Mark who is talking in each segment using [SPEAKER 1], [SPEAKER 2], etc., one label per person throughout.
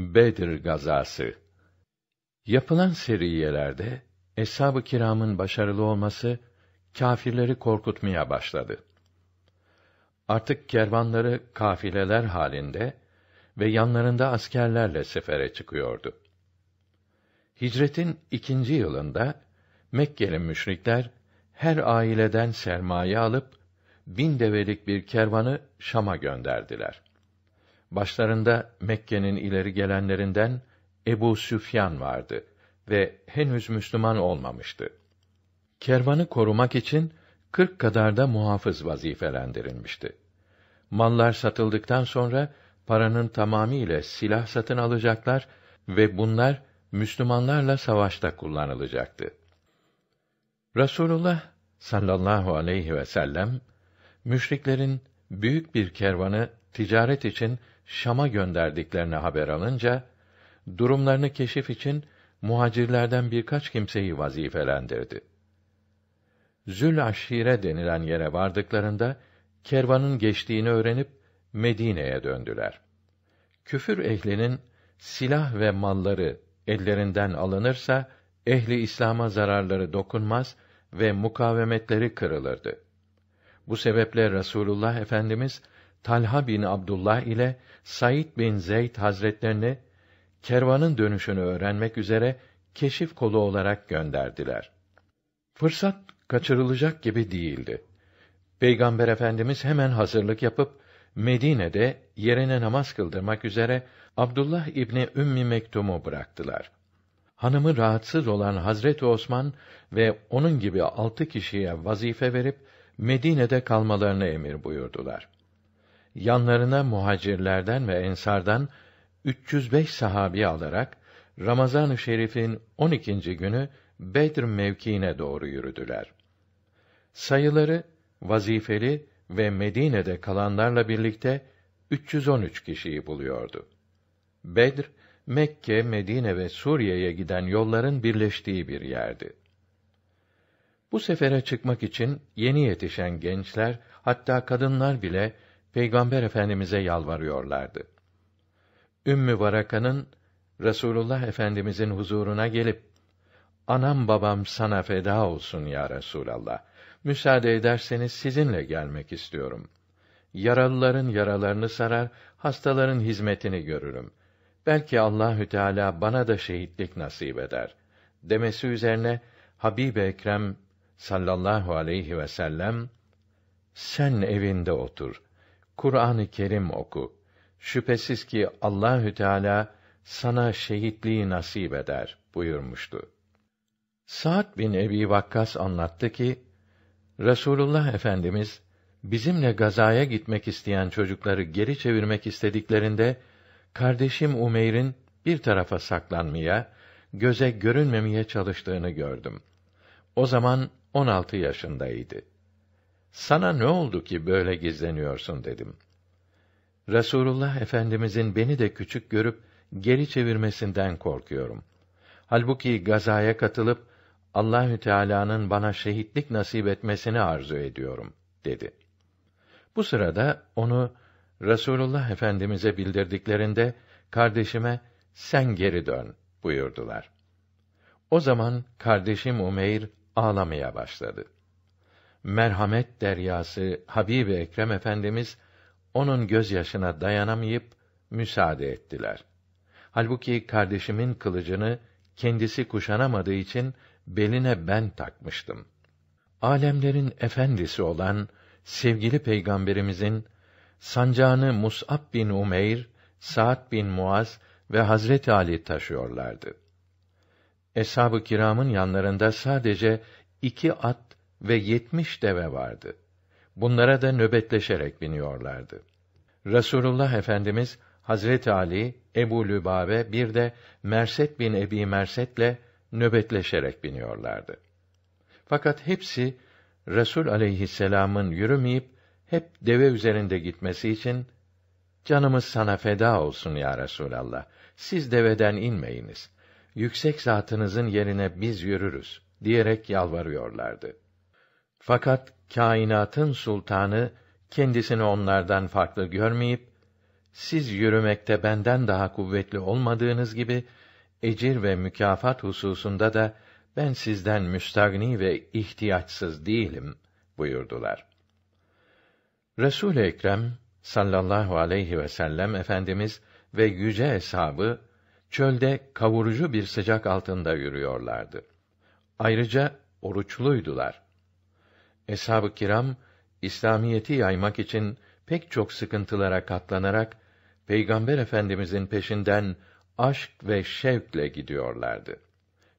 [SPEAKER 1] Bedir gazası Yapılan seriyelerde eshab-ı kiramın başarılı olması kâfirleri korkutmaya başladı. Artık kervanları kafileler halinde ve yanlarında askerlerle sefere çıkıyordu. Hicretin ikinci yılında Mekkeli müşrikler her aileden sermaye alıp bin develik bir kervanı Şam'a gönderdiler. Başlarında Mekke'nin ileri gelenlerinden Ebu Süfyan vardı ve henüz Müslüman olmamıştı. Kervanı korumak için kırk kadar da muhafız vazifelendirilmişti. Mallar satıldıktan sonra paranın tamamıyla silah satın alacaklar ve bunlar Müslümanlarla savaşta kullanılacaktı. Rasulullah sallallahu aleyhi ve sellem müşriklerin büyük bir kervanı ticaret için Şam'a gönderdiklerini haber alınca durumlarını keşif için muhacirlerden birkaç kimseyi vazifelendirdi. Zül Aşire denilen yere vardıklarında kervanın geçtiğini öğrenip Medine'ye döndüler. Küfür ehlinin silah ve malları ellerinden alınırsa ehli İslam'a zararları dokunmaz ve mukavemetleri kırılırdı. Bu sebeple Rasulullah Efendimiz Talha bin Abdullah ile Said bin Zeyd Hazretlerini kervanın dönüşünü öğrenmek üzere keşif kolu olarak gönderdiler. Fırsat kaçırılacak gibi değildi. Peygamber Efendimiz hemen hazırlık yapıp Medine'de yerine namaz kıldırmak üzere Abdullah İbni Ümmi Mektum'u bıraktılar. Hanımı rahatsız olan Hazreti Osman ve onun gibi altı kişiye vazife verip Medine'de kalmalarını emir buyurdular yanlarına muhacirlerden ve ensardan 305 sahabi alarak Ramazan-ı Şerif'in 12. günü Bedr mevkiine doğru yürüdüler. Sayıları vazifeli ve Medine'de kalanlarla birlikte 313 kişiyi buluyordu. Bedr Mekke, Medine ve Suriye'ye giden yolların birleştiği bir yerdi. Bu sefere çıkmak için yeni yetişen gençler, hatta kadınlar bile Peygamber Efendimize yalvarıyorlardı. Ümmü Varaka'nın Resulullah Efendimizin huzuruna gelip Anam babam sana feda olsun ya Resulallah. Müsaade ederseniz sizinle gelmek istiyorum. Yaralıların yaralarını sarar, hastaların hizmetini görürüm. Belki Allahü Teala bana da şehitlik nasip eder. Demesi üzerine Habib Ekrem sallallahu aleyhi ve sellem sen evinde otur. Kur'an-ı Kerim oku. Şüphesiz ki Allahü Teala sana şehitliği nasip eder buyurmuştu. Sa'd bin Ebi Vakkas anlattı ki Resulullah Efendimiz bizimle gazaya gitmek isteyen çocukları geri çevirmek istediklerinde kardeşim Umeyr'in bir tarafa saklanmaya, göze görünmemeye çalıştığını gördüm. O zaman 16 yaşındaydı sana ne oldu ki böyle gizleniyorsun dedim. Resulullah Efendimizin beni de küçük görüp geri çevirmesinden korkuyorum. Halbuki gazaya katılıp Allahü Teala'nın bana şehitlik nasip etmesini arzu ediyorum dedi. Bu sırada onu Resulullah Efendimize bildirdiklerinde kardeşime sen geri dön buyurdular. O zaman kardeşim Umeyr ağlamaya başladı merhamet deryası habib Ekrem Efendimiz onun gözyaşına dayanamayıp müsaade ettiler. Halbuki kardeşimin kılıcını kendisi kuşanamadığı için beline ben takmıştım. Alemlerin efendisi olan sevgili peygamberimizin sancağını Mus'ab bin Umeyr, Sa'd bin Muaz ve Hazreti Ali taşıyorlardı. Eshab-ı kiramın yanlarında sadece iki at ve yetmiş deve vardı. Bunlara da nöbetleşerek biniyorlardı. Rasulullah Efendimiz Hazret Ali, Ebu Lübabe bir de Merset bin Ebi Merset'le nöbetleşerek biniyorlardı. Fakat hepsi Resul aleyhisselamın yürümeyip hep deve üzerinde gitmesi için canımız sana feda olsun ya Resulallah. Siz deveden inmeyiniz. Yüksek zatınızın yerine biz yürürüz diyerek yalvarıyorlardı. Fakat kainatın sultanı kendisini onlardan farklı görmeyip siz yürümekte benden daha kuvvetli olmadığınız gibi ecir ve mükafat hususunda da ben sizden müstagni ve ihtiyaçsız değilim buyurdular. Resul Ekrem sallallahu aleyhi ve sellem efendimiz ve yüce hesabı çölde kavurucu bir sıcak altında yürüyorlardı. Ayrıca oruçluydular. Eshab-ı kiram İslamiyeti yaymak için pek çok sıkıntılara katlanarak Peygamber Efendimizin peşinden aşk ve şevkle gidiyorlardı.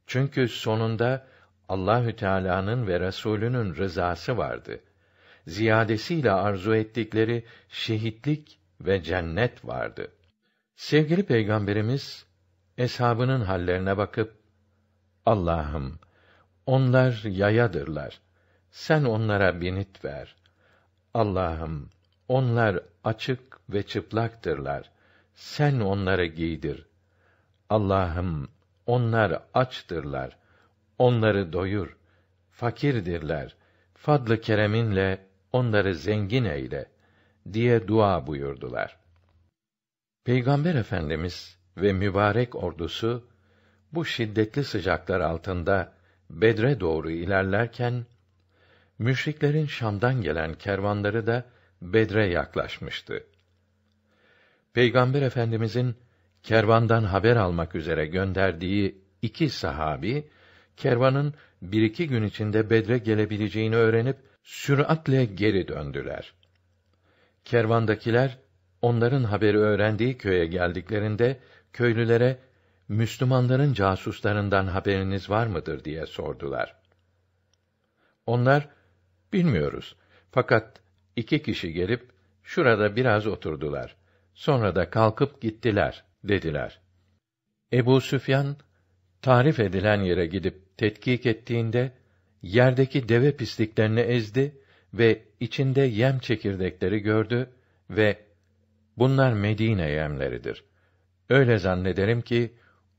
[SPEAKER 1] Çünkü sonunda Allahü Teala'nın ve Resulünün rızası vardı. Ziyadesiyle arzu ettikleri şehitlik ve cennet vardı. Sevgili Peygamberimiz eshabının hallerine bakıp Allah'ım onlar yayadırlar sen onlara binit ver. Allah'ım, onlar açık ve çıplaktırlar. Sen onları giydir. Allah'ım, onlar açtırlar. Onları doyur. Fakirdirler. Fadlı kereminle onları zengin eyle diye dua buyurdular. Peygamber Efendimiz ve mübarek ordusu bu şiddetli sıcaklar altında Bedre doğru ilerlerken Müşriklerin Şam'dan gelen kervanları da Bedre yaklaşmıştı. Peygamber Efendimizin kervandan haber almak üzere gönderdiği iki sahabi kervanın bir iki gün içinde Bedre gelebileceğini öğrenip süratle geri döndüler. Kervandakiler onların haberi öğrendiği köye geldiklerinde köylülere Müslümanların casuslarından haberiniz var mıdır diye sordular. Onlar Bilmiyoruz. Fakat iki kişi gelip şurada biraz oturdular. Sonra da kalkıp gittiler dediler. Ebu Süfyan tarif edilen yere gidip tetkik ettiğinde yerdeki deve pisliklerini ezdi ve içinde yem çekirdekleri gördü ve bunlar Medine yemleridir. Öyle zannederim ki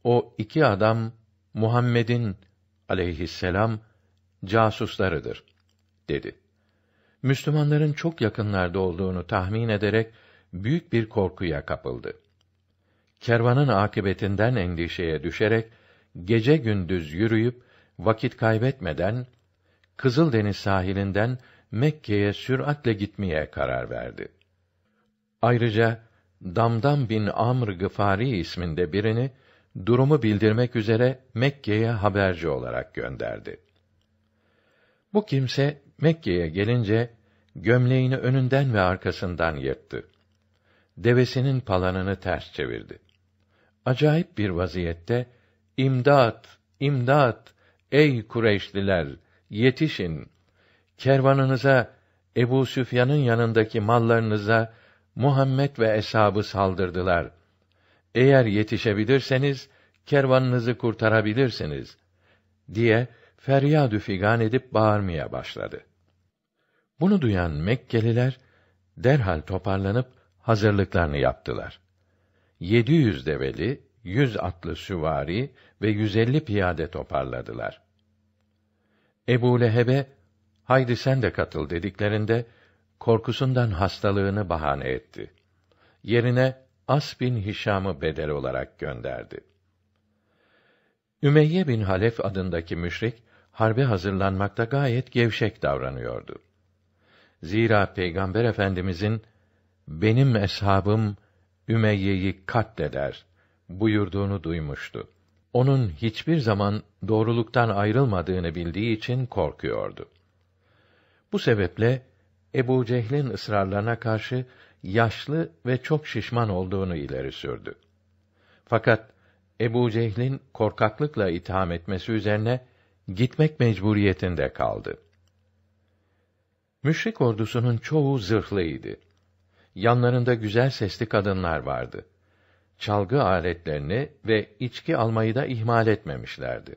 [SPEAKER 1] o iki adam Muhammed'in aleyhisselam casuslarıdır dedi. Müslümanların çok yakınlarda olduğunu tahmin ederek büyük bir korkuya kapıldı. Kervanın akıbetinden endişeye düşerek gece gündüz yürüyüp vakit kaybetmeden Kızıldeniz sahilinden Mekke'ye süratle gitmeye karar verdi. Ayrıca Damdam bin Amr Gıfari isminde birini durumu bildirmek üzere Mekke'ye haberci olarak gönderdi. Bu kimse Mekke'ye gelince gömleğini önünden ve arkasından yırttı. Devesinin palanını ters çevirdi. Acayip bir vaziyette imdat, imdat ey Kureyşliler yetişin. Kervanınıza Ebu Süfyan'ın yanındaki mallarınıza Muhammed ve eshabı saldırdılar. Eğer yetişebilirseniz kervanınızı kurtarabilirsiniz diye feryadü figan edip bağırmaya başladı. Bunu duyan Mekkeliler derhal toparlanıp hazırlıklarını yaptılar. 700 develi, 100 atlı süvari ve 150 piyade toparladılar. Ebu Leheb'e, haydi sen de katıl dediklerinde, korkusundan hastalığını bahane etti. Yerine As bin Hişam'ı bedel olarak gönderdi. Ümeyye bin Halef adındaki müşrik, harbe hazırlanmakta gayet gevşek davranıyordu. Zira Peygamber Efendimizin benim eshabım Ümeyye'yi katleder buyurduğunu duymuştu. Onun hiçbir zaman doğruluktan ayrılmadığını bildiği için korkuyordu. Bu sebeple Ebu Cehil'in ısrarlarına karşı yaşlı ve çok şişman olduğunu ileri sürdü. Fakat Ebu Cehil'in korkaklıkla itham etmesi üzerine gitmek mecburiyetinde kaldı. Müşrik ordusunun çoğu zırhlıydı. Yanlarında güzel sesli kadınlar vardı. Çalgı aletlerini ve içki almayı da ihmal etmemişlerdi.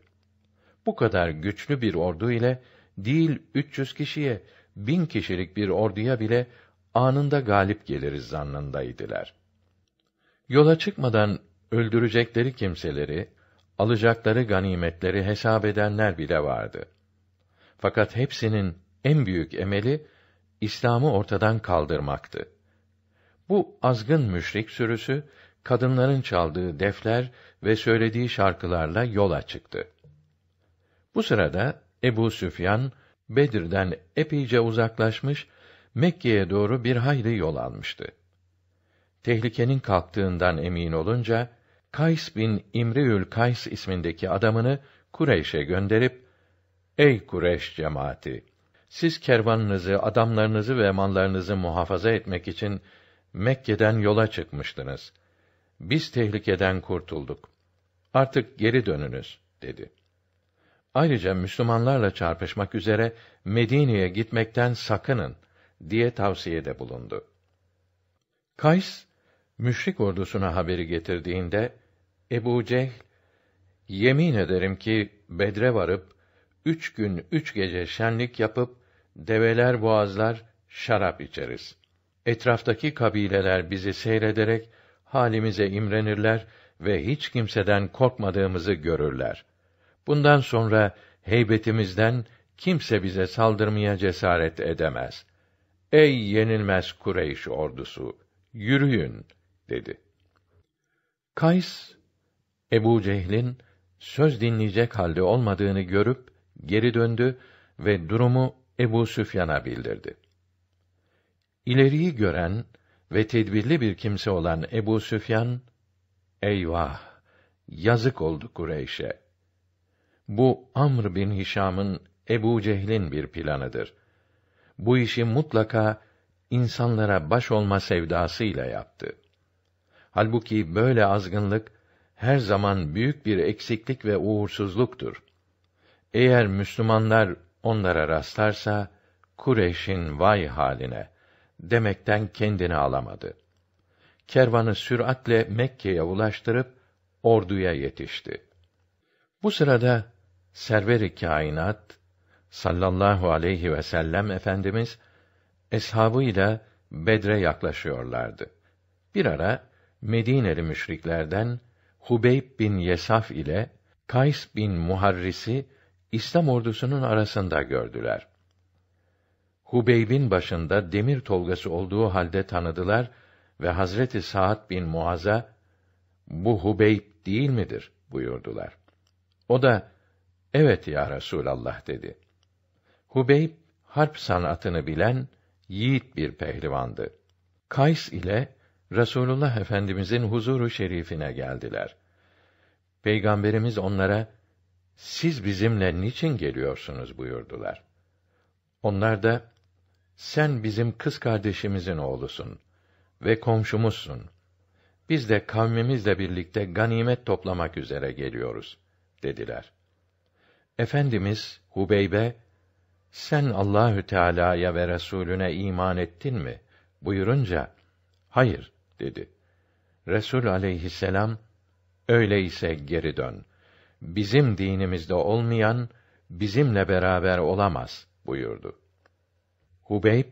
[SPEAKER 1] Bu kadar güçlü bir ordu ile değil 300 kişiye, bin kişilik bir orduya bile anında galip geliriz zannındaydılar. Yola çıkmadan öldürecekleri kimseleri, alacakları ganimetleri hesap edenler bile vardı. Fakat hepsinin en büyük emeli İslam'ı ortadan kaldırmaktı. Bu azgın müşrik sürüsü kadınların çaldığı defler ve söylediği şarkılarla yola çıktı. Bu sırada Ebu Süfyan Bedir'den epeyce uzaklaşmış, Mekke'ye doğru bir hayli yol almıştı. Tehlikenin kalktığından emin olunca Kays bin İmriül Kays ismindeki adamını Kureyş'e gönderip "Ey Kureyş cemaati, siz kervanınızı, adamlarınızı ve mallarınızı muhafaza etmek için Mekke'den yola çıkmıştınız. Biz tehlikeden kurtulduk. Artık geri dönünüz, dedi. Ayrıca Müslümanlarla çarpışmak üzere Medine'ye gitmekten sakının diye tavsiyede bulundu. Kays müşrik ordusuna haberi getirdiğinde Ebu Cehl yemin ederim ki Bedre varıp üç gün üç gece şenlik yapıp develer, boğazlar şarap içeriz. Etraftaki kabileler bizi seyrederek halimize imrenirler ve hiç kimseden korkmadığımızı görürler. Bundan sonra heybetimizden kimse bize saldırmaya cesaret edemez. Ey yenilmez Kureyş ordusu, yürüyün dedi. Kays Ebu Cehil'in söz dinleyecek halde olmadığını görüp geri döndü ve durumu Ebu Süfyan'a bildirdi. İleriyi gören ve tedbirli bir kimse olan Ebu Süfyan, eyvah, yazık oldu Kureyş'e. Bu Amr bin Hişam'ın Ebu Cehil'in bir planıdır. Bu işi mutlaka insanlara baş olma sevdasıyla yaptı. Halbuki böyle azgınlık her zaman büyük bir eksiklik ve uğursuzluktur. Eğer Müslümanlar onlara rastlarsa Kureyş'in vay haline demekten kendini alamadı. Kervanı süratle Mekke'ye ulaştırıp orduya yetişti. Bu sırada Server-i Kainat sallallahu aleyhi ve sellem efendimiz eshabıyla Bedre yaklaşıyorlardı. Bir ara Medineli müşriklerden Hubeyb bin Yesaf ile Kays bin Muharrisi İslam ordusunun arasında gördüler. Hubeyb'in başında demir tolgası olduğu halde tanıdılar ve Hazreti Sa'd bin Muaz'a bu Hubeyb değil midir buyurdular. O da evet ya Resulallah dedi. Hubeyb harp sanatını bilen yiğit bir pehlivandı. Kays ile Resulullah Efendimizin huzuru şerifine geldiler. Peygamberimiz onlara siz bizimle niçin geliyorsunuz buyurdular. Onlar da, sen bizim kız kardeşimizin oğlusun ve komşumuzsun. Biz de kavmimizle birlikte ganimet toplamak üzere geliyoruz, dediler. Efendimiz Hubeybe, sen Allahü Teala'ya ve Resulüne iman ettin mi? buyurunca, hayır, dedi. Resul aleyhisselam, öyleyse geri dön.'' bizim dinimizde olmayan bizimle beraber olamaz buyurdu. Hubeyb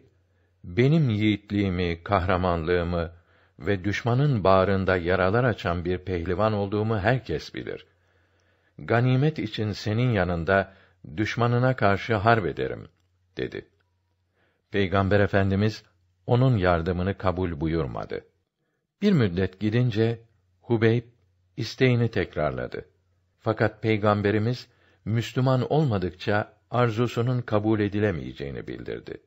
[SPEAKER 1] benim yiğitliğimi, kahramanlığımı ve düşmanın bağrında yaralar açan bir pehlivan olduğumu herkes bilir. Ganimet için senin yanında düşmanına karşı harp ederim dedi. Peygamber Efendimiz onun yardımını kabul buyurmadı. Bir müddet gidince Hubeyb isteğini tekrarladı. Fakat Peygamberimiz Müslüman olmadıkça arzusunun kabul edilemeyeceğini bildirdi.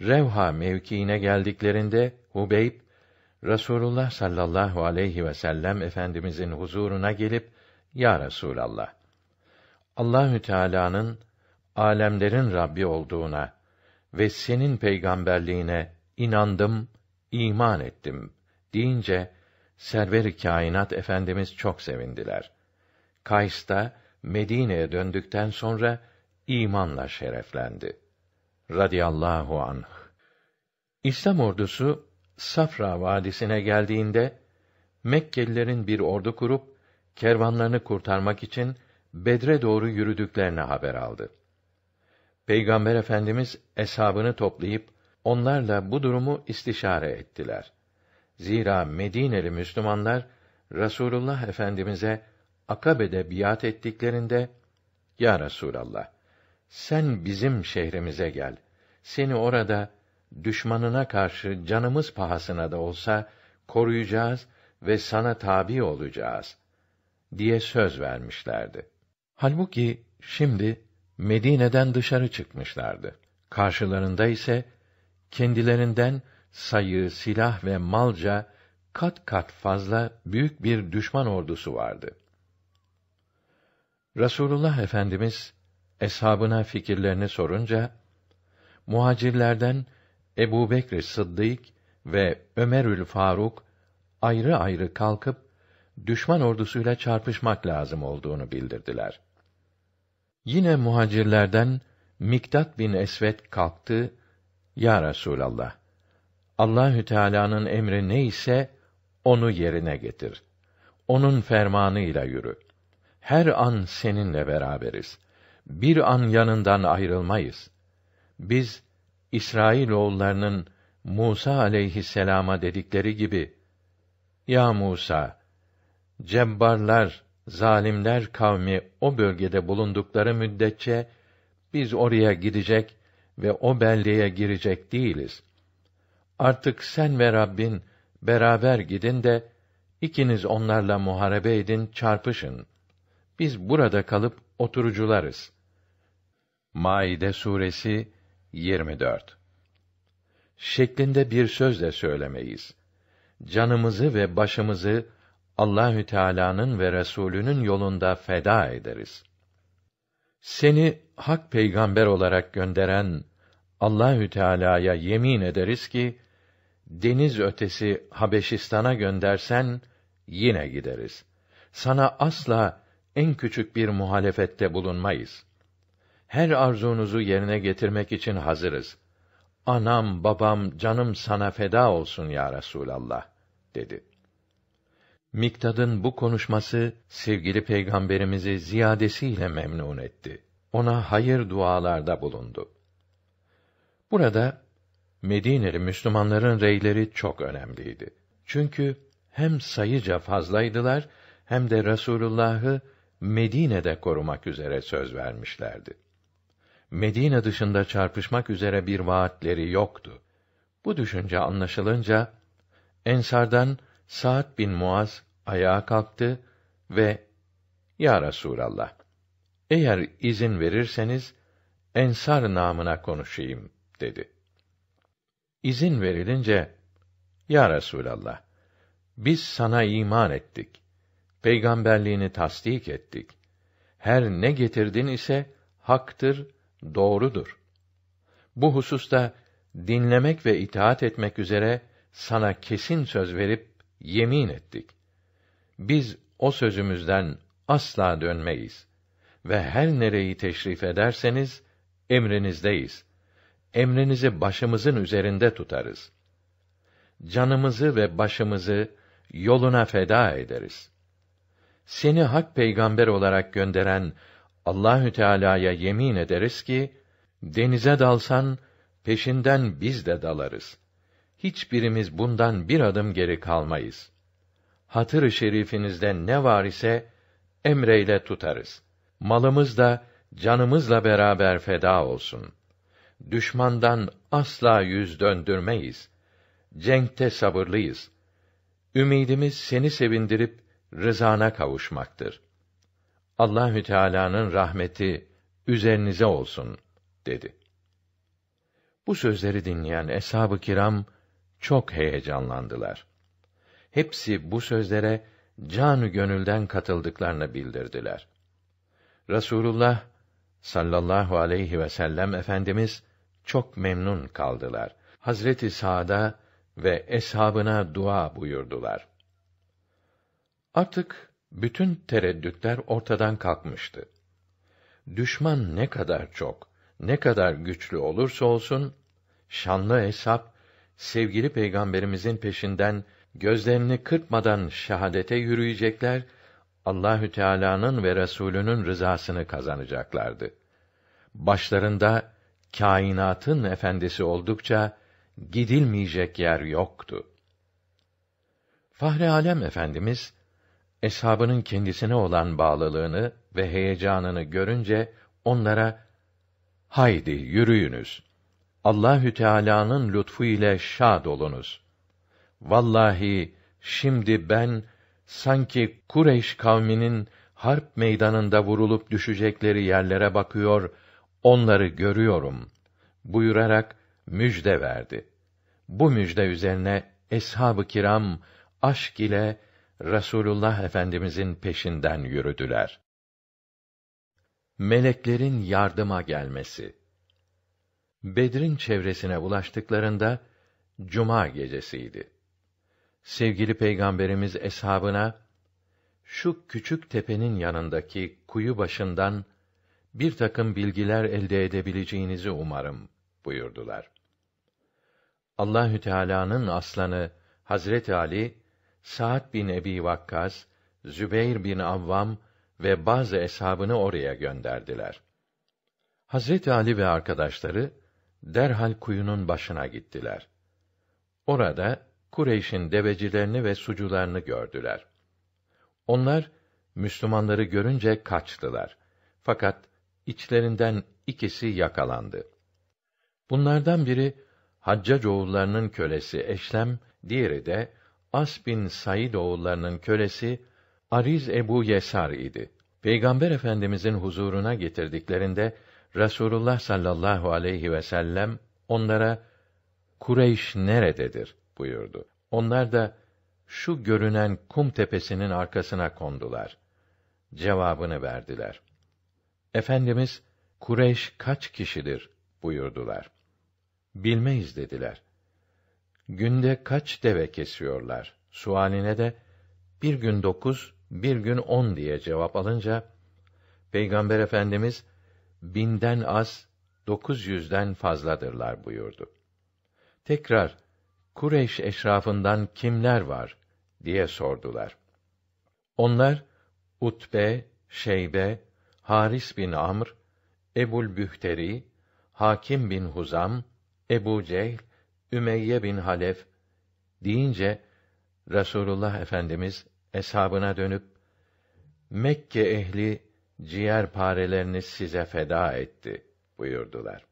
[SPEAKER 1] Revha mevkiine geldiklerinde Hubeyb Rasulullah sallallahu aleyhi ve sellem efendimizin huzuruna gelip ya Resulallah Allahü Teala'nın alemlerin Rabbi olduğuna ve senin peygamberliğine inandım, iman ettim deyince server-i kainat efendimiz çok sevindiler. Kays'ta Medine'ye döndükten sonra imanla şereflendi radıyallahu anh. İslam ordusu Safra vadisine geldiğinde Mekkelilerin bir ordu kurup kervanlarını kurtarmak için Bedre doğru yürüdüklerini haber aldı. Peygamber Efendimiz eshabını toplayıp onlarla bu durumu istişare ettiler. Zira Medineli Müslümanlar Rasulullah Efendimize Akabe'de biat ettiklerinde Ya Resulallah sen bizim şehrimize gel. Seni orada düşmanına karşı canımız pahasına da olsa koruyacağız ve sana tabi olacağız diye söz vermişlerdi. Halbuki şimdi Medine'den dışarı çıkmışlardı. Karşılarında ise kendilerinden sayı, silah ve malca kat kat fazla büyük bir düşman ordusu vardı. Rasulullah Efendimiz eshabına fikirlerini sorunca muhacirlerden Ebu Bekr Sıddık ve Ömerül Faruk ayrı ayrı kalkıp düşman ordusuyla çarpışmak lazım olduğunu bildirdiler. Yine muhacirlerden Miktat bin Esvet kalktı. Ya Resulallah, Allahü Teala'nın emri ne ise onu yerine getir. Onun fermanıyla yürü.'' her an seninle beraberiz. Bir an yanından ayrılmayız. Biz İsrail oğullarının Musa aleyhisselama dedikleri gibi Ya Musa cebbarlar zalimler kavmi o bölgede bulundukları müddetçe biz oraya gidecek ve o beldeye girecek değiliz. Artık sen ve Rabbin beraber gidin de ikiniz onlarla muharebe edin, çarpışın. Biz burada kalıp oturucularız. Maide suresi 24 şeklinde bir söz de söylemeyiz. Canımızı ve başımızı Allahü Teala'nın ve Resulünün yolunda feda ederiz. Seni hak peygamber olarak gönderen Allahü Teala'ya yemin ederiz ki deniz ötesi Habeşistan'a göndersen yine gideriz. Sana asla en küçük bir muhalefette bulunmayız. Her arzunuzu yerine getirmek için hazırız. Anam, babam, canım sana feda olsun ya Resulallah, dedi. Miktad'ın bu konuşması, sevgili peygamberimizi ziyadesiyle memnun etti. Ona hayır dualarda bulundu. Burada, Medineli Müslümanların reyleri çok önemliydi. Çünkü hem sayıca fazlaydılar, hem de Resulullah'ı Medine'de korumak üzere söz vermişlerdi. Medine dışında çarpışmak üzere bir vaatleri yoktu. Bu düşünce anlaşılınca Ensardan Sa'd bin Muaz ayağa kalktı ve Ya Resulallah eğer izin verirseniz Ensar namına konuşayım dedi. İzin verilince Ya Resulallah biz sana iman ettik peygamberliğini tasdik ettik. Her ne getirdin ise haktır, doğrudur. Bu hususta dinlemek ve itaat etmek üzere sana kesin söz verip yemin ettik. Biz o sözümüzden asla dönmeyiz ve her nereyi teşrif ederseniz emrinizdeyiz. Emrinizi başımızın üzerinde tutarız. Canımızı ve başımızı yoluna feda ederiz seni hak peygamber olarak gönderen Allahü Teala'ya yemin ederiz ki denize dalsan peşinden biz de dalarız. Hiçbirimiz bundan bir adım geri kalmayız. Hatırı şerifinizde ne var ise emreyle tutarız. Malımız da canımızla beraber feda olsun. Düşmandan asla yüz döndürmeyiz. Cenkte sabırlıyız. Ümidimiz seni sevindirip rızana kavuşmaktır. Allahü Teala'nın rahmeti üzerinize olsun dedi. Bu sözleri dinleyen eshab-ı kiram çok heyecanlandılar. Hepsi bu sözlere canı gönülden katıldıklarını bildirdiler. Rasulullah sallallahu aleyhi ve sellem efendimiz çok memnun kaldılar. Hazreti Sa'da ve eshabına dua buyurdular. Artık bütün tereddütler ortadan kalkmıştı. Düşman ne kadar çok, ne kadar güçlü olursa olsun, şanlı hesap, sevgili peygamberimizin peşinden gözlerini kırpmadan şehadete yürüyecekler, Allahü Teala'nın ve Resulünün rızasını kazanacaklardı. Başlarında kainatın efendisi oldukça gidilmeyecek yer yoktu. Fahri Alem Efendimiz Eshabının kendisine olan bağlılığını ve heyecanını görünce onlara "Haydi yürüyünüz. Allahü Teala'nın lütfu ile şad olunuz. Vallahi şimdi ben sanki Kureyş kavminin harp meydanında vurulup düşecekleri yerlere bakıyor, onları görüyorum." buyurarak müjde verdi. Bu müjde üzerine eshab-ı kiram aşk ile Rasulullah Efendimizin peşinden yürüdüler. Meleklerin yardıma gelmesi. Bedrin çevresine ulaştıklarında cuma gecesiydi. Sevgili Peygamberimiz eshabına şu küçük tepenin yanındaki kuyu başından bir takım bilgiler elde edebileceğinizi umarım buyurdular. Allahü Teala'nın aslanı Hazret Ali Sa'd bin Ebi Vakkas, Zübeyr bin Avvam ve bazı eshabını oraya gönderdiler. Hazreti Ali ve arkadaşları derhal kuyunun başına gittiler. Orada Kureyş'in devecilerini ve sucularını gördüler. Onlar Müslümanları görünce kaçtılar. Fakat içlerinden ikisi yakalandı. Bunlardan biri Haccac oğullarının kölesi Eşlem, diğeri de As bin Said oğullarının kölesi Ariz Ebu Yesar idi. Peygamber Efendimizin huzuruna getirdiklerinde Rasulullah sallallahu aleyhi ve sellem onlara Kureyş nerededir buyurdu. Onlar da şu görünen kum tepesinin arkasına kondular. Cevabını verdiler. Efendimiz Kureyş kaç kişidir buyurdular. Bilmeyiz dediler günde kaç deve kesiyorlar? Sualine de bir gün dokuz, bir gün on diye cevap alınca, Peygamber Efendimiz, binden az, dokuz yüzden fazladırlar buyurdu. Tekrar, Kureyş eşrafından kimler var? diye sordular. Onlar, Utbe, Şeybe, Haris bin Amr, Ebul Bühteri, Hakim bin Huzam, Ebu Cehl, Ümeyye bin Halef deyince Resulullah Efendimiz eshabına dönüp Mekke ehli ciğer parelerini size feda etti buyurdular.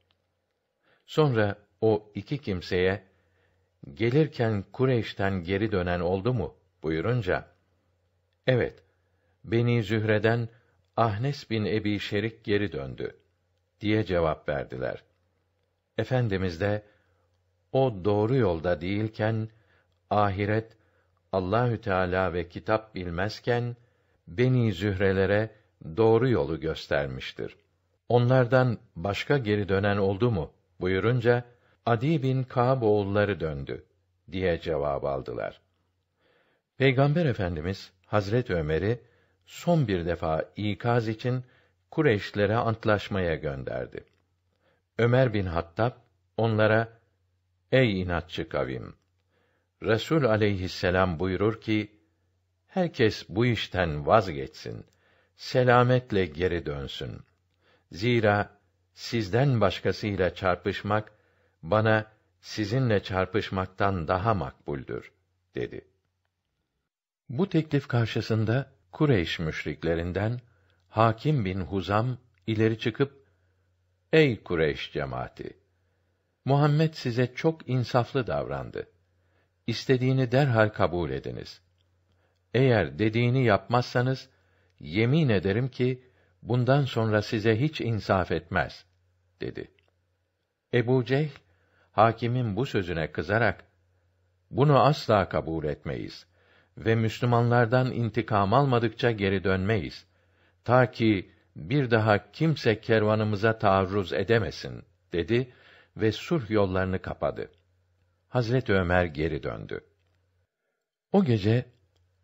[SPEAKER 1] Sonra o iki kimseye gelirken Kureyş'ten geri dönen oldu mu buyurunca evet Beni Zühre'den Ahnes bin Ebi Şerik geri döndü diye cevap verdiler. Efendimiz de o doğru yolda değilken ahiret Allahü Teala ve kitap bilmezken Beni Zührelere doğru yolu göstermiştir. Onlardan başka geri dönen oldu mu? buyurunca Adi bin Kâb oğulları döndü diye cevap aldılar. Peygamber Efendimiz Hazret Ömer'i son bir defa ikaz için Kureyşlere antlaşmaya gönderdi. Ömer bin Hattab onlara Ey inatçı kavim! Resul aleyhisselam buyurur ki, herkes bu işten vazgeçsin, selametle geri dönsün. Zira sizden başkasıyla çarpışmak, bana sizinle çarpışmaktan daha makbuldür, dedi. Bu teklif karşısında, Kureyş müşriklerinden, Hakim bin Huzam, ileri çıkıp, Ey Kureyş cemaati! Muhammed size çok insaflı davrandı. İstediğini derhal kabul ediniz. Eğer dediğini yapmazsanız, yemin ederim ki, bundan sonra size hiç insaf etmez, dedi. Ebu Cehl, hakimin bu sözüne kızarak, bunu asla kabul etmeyiz ve Müslümanlardan intikam almadıkça geri dönmeyiz. Ta ki bir daha kimse kervanımıza taarruz edemesin, dedi ve sulh yollarını kapadı. Hazret Ömer geri döndü. O gece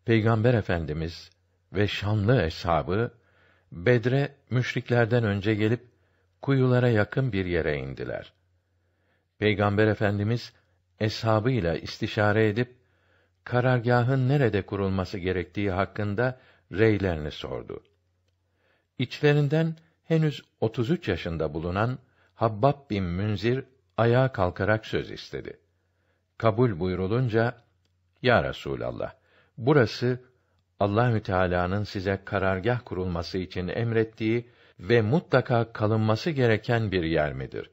[SPEAKER 1] Peygamber Efendimiz ve şanlı eshabı Bedre müşriklerden önce gelip kuyulara yakın bir yere indiler. Peygamber Efendimiz eshabıyla istişare edip karargahın nerede kurulması gerektiği hakkında reylerini sordu. İçlerinden henüz 33 yaşında bulunan Habbab bin Münzir ayağa kalkarak söz istedi. Kabul buyurulunca Ya Resulallah burası Allahü Teala'nın size karargah kurulması için emrettiği ve mutlaka kalınması gereken bir yer midir?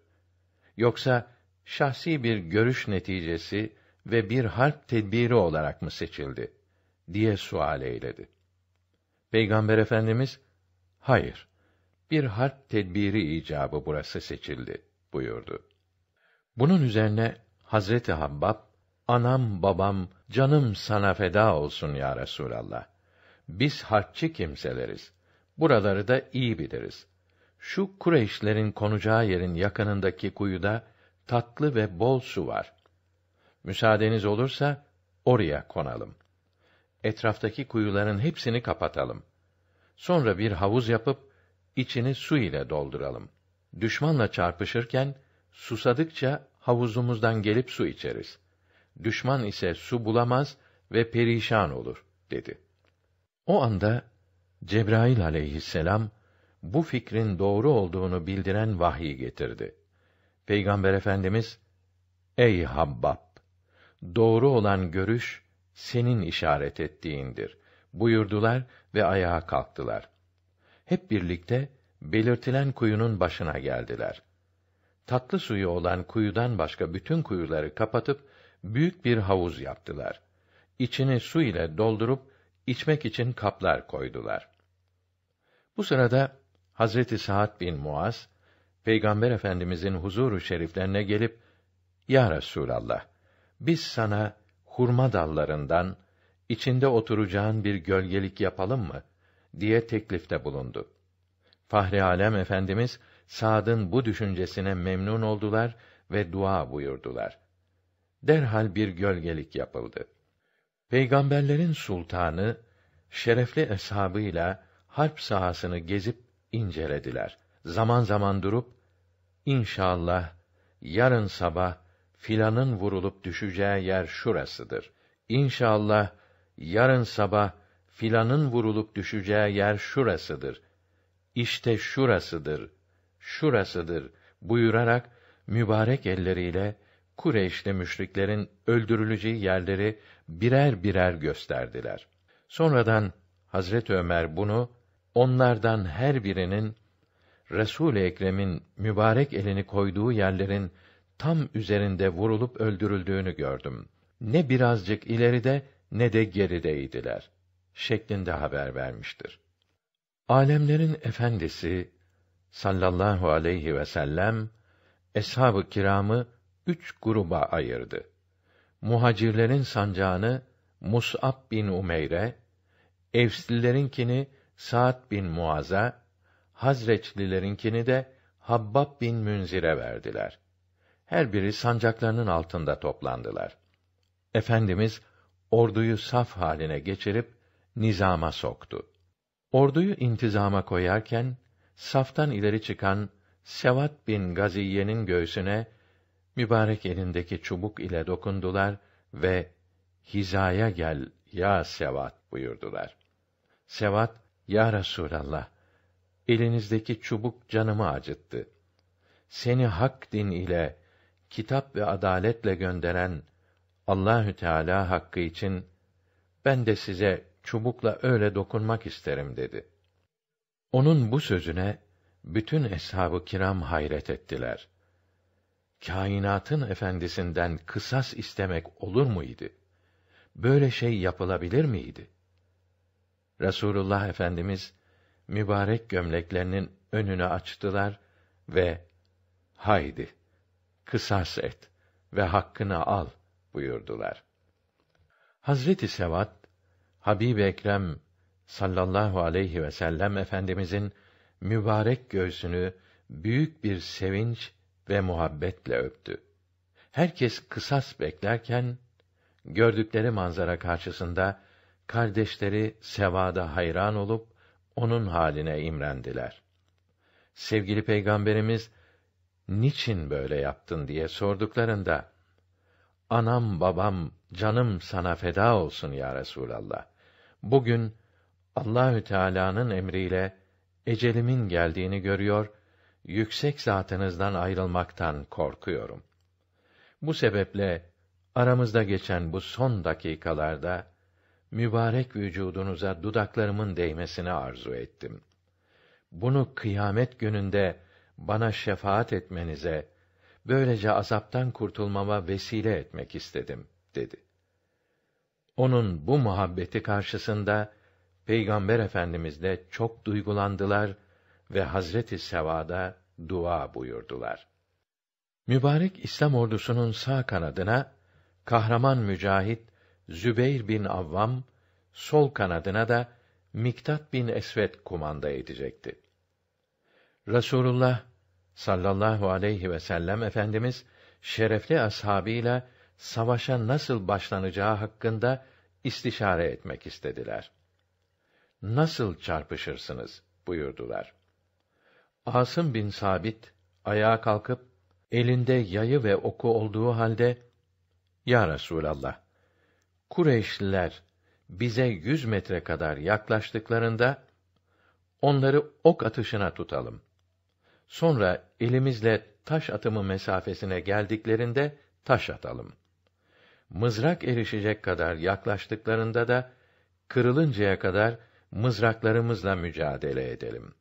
[SPEAKER 1] Yoksa şahsi bir görüş neticesi ve bir harp tedbiri olarak mı seçildi diye sual eyledi. Peygamber Efendimiz hayır bir harp tedbiri icabı burası seçildi buyurdu. Bunun üzerine Hazreti Habbab, anam babam canım sana feda olsun ya Resulallah. Biz harpçı kimseleriz. Buraları da iyi biliriz. Şu Kureyşlerin konacağı yerin yakınındaki kuyuda tatlı ve bol su var. Müsaadeniz olursa oraya konalım. Etraftaki kuyuların hepsini kapatalım. Sonra bir havuz yapıp içini su ile dolduralım. Düşmanla çarpışırken susadıkça havuzumuzdan gelip su içeriz. Düşman ise su bulamaz ve perişan olur." dedi. O anda Cebrail aleyhisselam bu fikrin doğru olduğunu bildiren vahiy getirdi. Peygamber Efendimiz Ey Habbab! Doğru olan görüş senin işaret ettiğindir. Buyurdular ve ayağa kalktılar hep birlikte belirtilen kuyunun başına geldiler. Tatlı suyu olan kuyudan başka bütün kuyuları kapatıp büyük bir havuz yaptılar. İçini su ile doldurup içmek için kaplar koydular. Bu sırada Hazreti Saad bin Muaz Peygamber Efendimizin huzuru şeriflerine gelip Ya Resulallah biz sana hurma dallarından içinde oturacağın bir gölgelik yapalım mı diye teklifte bulundu. Fahri Alem Efendimiz Sad'ın bu düşüncesine memnun oldular ve dua buyurdular. Derhal bir gölgelik yapıldı. Peygamberlerin sultanı şerefli eshabıyla harp sahasını gezip incelediler. Zaman zaman durup inşallah yarın sabah filanın vurulup düşeceği yer şurasıdır. İnşallah yarın sabah filanın vurulup düşeceği yer şurasıdır. İşte şurasıdır. Şurasıdır buyurarak mübarek elleriyle Kureyşli müşriklerin öldürüleceği yerleri birer birer gösterdiler. Sonradan Hazret Ömer bunu onlardan her birinin Resul Ekrem'in mübarek elini koyduğu yerlerin tam üzerinde vurulup öldürüldüğünü gördüm. Ne birazcık ileride ne de gerideydiler şeklinde haber vermiştir. Alemlerin efendisi sallallahu aleyhi ve sellem eshab-ı kiramı üç gruba ayırdı. Muhacirlerin sancağını Mus'ab bin Umeyr'e, Evslilerinkini Sa'd bin Muaz'a, Hazreçlilerinkini de Habbab bin Münzir'e verdiler. Her biri sancaklarının altında toplandılar. Efendimiz orduyu saf haline geçirip nizama soktu. Orduyu intizama koyarken saftan ileri çıkan Sevat bin Gaziye'nin göğsüne mübarek elindeki çubuk ile dokundular ve hizaya gel ya Sevat buyurdular. Sevat ya Resulallah elinizdeki çubuk canımı acıttı. Seni hak din ile kitap ve adaletle gönderen Allahü Teala hakkı için ben de size çubukla öyle dokunmak isterim dedi. Onun bu sözüne bütün eshab-ı kiram hayret ettiler. Kainatın efendisinden kısas istemek olur muydu? Böyle şey yapılabilir miydi? Rasulullah Efendimiz mübarek gömleklerinin önünü açtılar ve haydi kısas et ve hakkını al buyurdular. Hazreti Sevat Habib Ekrem sallallahu aleyhi ve sellem efendimizin mübarek göğsünü büyük bir sevinç ve muhabbetle öptü. Herkes kısas beklerken gördükleri manzara karşısında kardeşleri sevada hayran olup onun haline imrendiler. Sevgili peygamberimiz niçin böyle yaptın diye sorduklarında anam babam canım sana feda olsun ya Resulallah Bugün Allahü Teala'nın emriyle ecelimin geldiğini görüyor, yüksek zatınızdan ayrılmaktan korkuyorum. Bu sebeple aramızda geçen bu son dakikalarda mübarek vücudunuza dudaklarımın değmesini arzu ettim. Bunu kıyamet gününde bana şefaat etmenize, böylece azaptan kurtulmama vesile etmek istedim, dedi. Onun bu muhabbeti karşısında Peygamber Efendimiz de çok duygulandılar ve Hazreti Seva'da dua buyurdular. Mübarek İslam ordusunun sağ kanadına kahraman mücahit Zübeyr bin Avvam, sol kanadına da Miktat bin Esvet kumanda edecekti. Rasulullah sallallahu aleyhi ve sellem efendimiz şerefli ashabıyla savaşa nasıl başlanacağı hakkında istişare etmek istediler. Nasıl çarpışırsınız buyurdular. Asım bin Sabit ayağa kalkıp elinde yayı ve oku olduğu halde Ya Resulallah Kureyşliler bize yüz metre kadar yaklaştıklarında onları ok atışına tutalım. Sonra elimizle taş atımı mesafesine geldiklerinde taş atalım mızrak erişecek kadar yaklaştıklarında da kırılıncaya kadar mızraklarımızla mücadele edelim.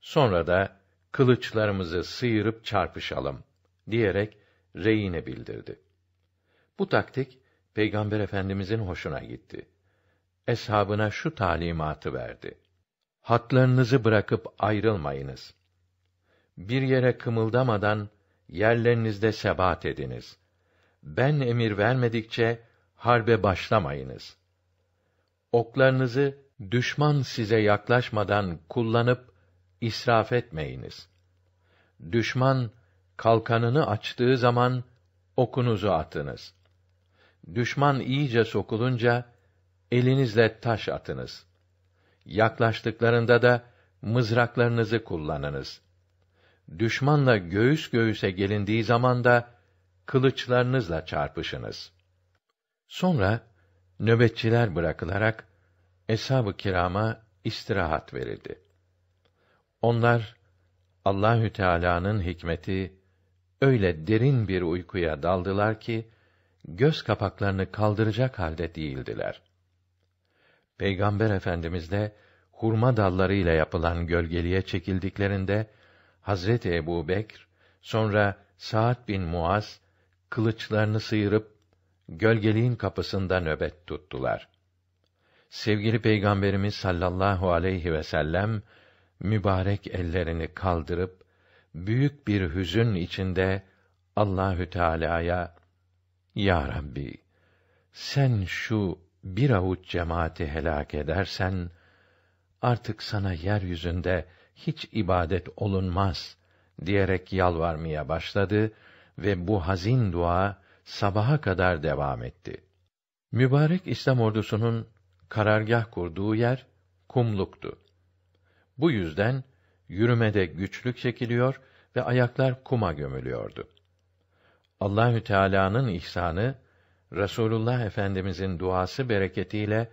[SPEAKER 1] Sonra da kılıçlarımızı sıyırıp çarpışalım diyerek reyine bildirdi. Bu taktik Peygamber Efendimizin hoşuna gitti. Eshabına şu talimatı verdi. Hatlarınızı bırakıp ayrılmayınız. Bir yere kımıldamadan yerlerinizde sebat ediniz ben emir vermedikçe harbe başlamayınız. Oklarınızı düşman size yaklaşmadan kullanıp israf etmeyiniz. Düşman kalkanını açtığı zaman okunuzu atınız. Düşman iyice sokulunca elinizle taş atınız. Yaklaştıklarında da mızraklarınızı kullanınız. Düşmanla göğüs göğüse gelindiği zaman da kılıçlarınızla çarpışınız. Sonra nöbetçiler bırakılarak eshab-ı kirama istirahat verildi. Onlar Allahü Teala'nın hikmeti öyle derin bir uykuya daldılar ki göz kapaklarını kaldıracak halde değildiler. Peygamber Efendimiz de hurma dalları ile yapılan gölgeliğe çekildiklerinde Hazreti Ebu Bekr, sonra Saad bin Muaz kılıçlarını sıyırıp gölgeliğin kapısında nöbet tuttular. Sevgili Peygamberimiz sallallahu aleyhi ve sellem mübarek ellerini kaldırıp büyük bir hüzün içinde Allahü Teala'ya Ya Rabbi sen şu bir avuç cemaati helak edersen artık sana yeryüzünde hiç ibadet olunmaz diyerek yalvarmaya başladı ve bu hazin dua sabaha kadar devam etti. Mübarek İslam ordusunun karargah kurduğu yer kumluktu. Bu yüzden yürümede güçlük çekiliyor ve ayaklar kuma gömülüyordu. Allahü Teala'nın ihsanı Resulullah Efendimizin duası bereketiyle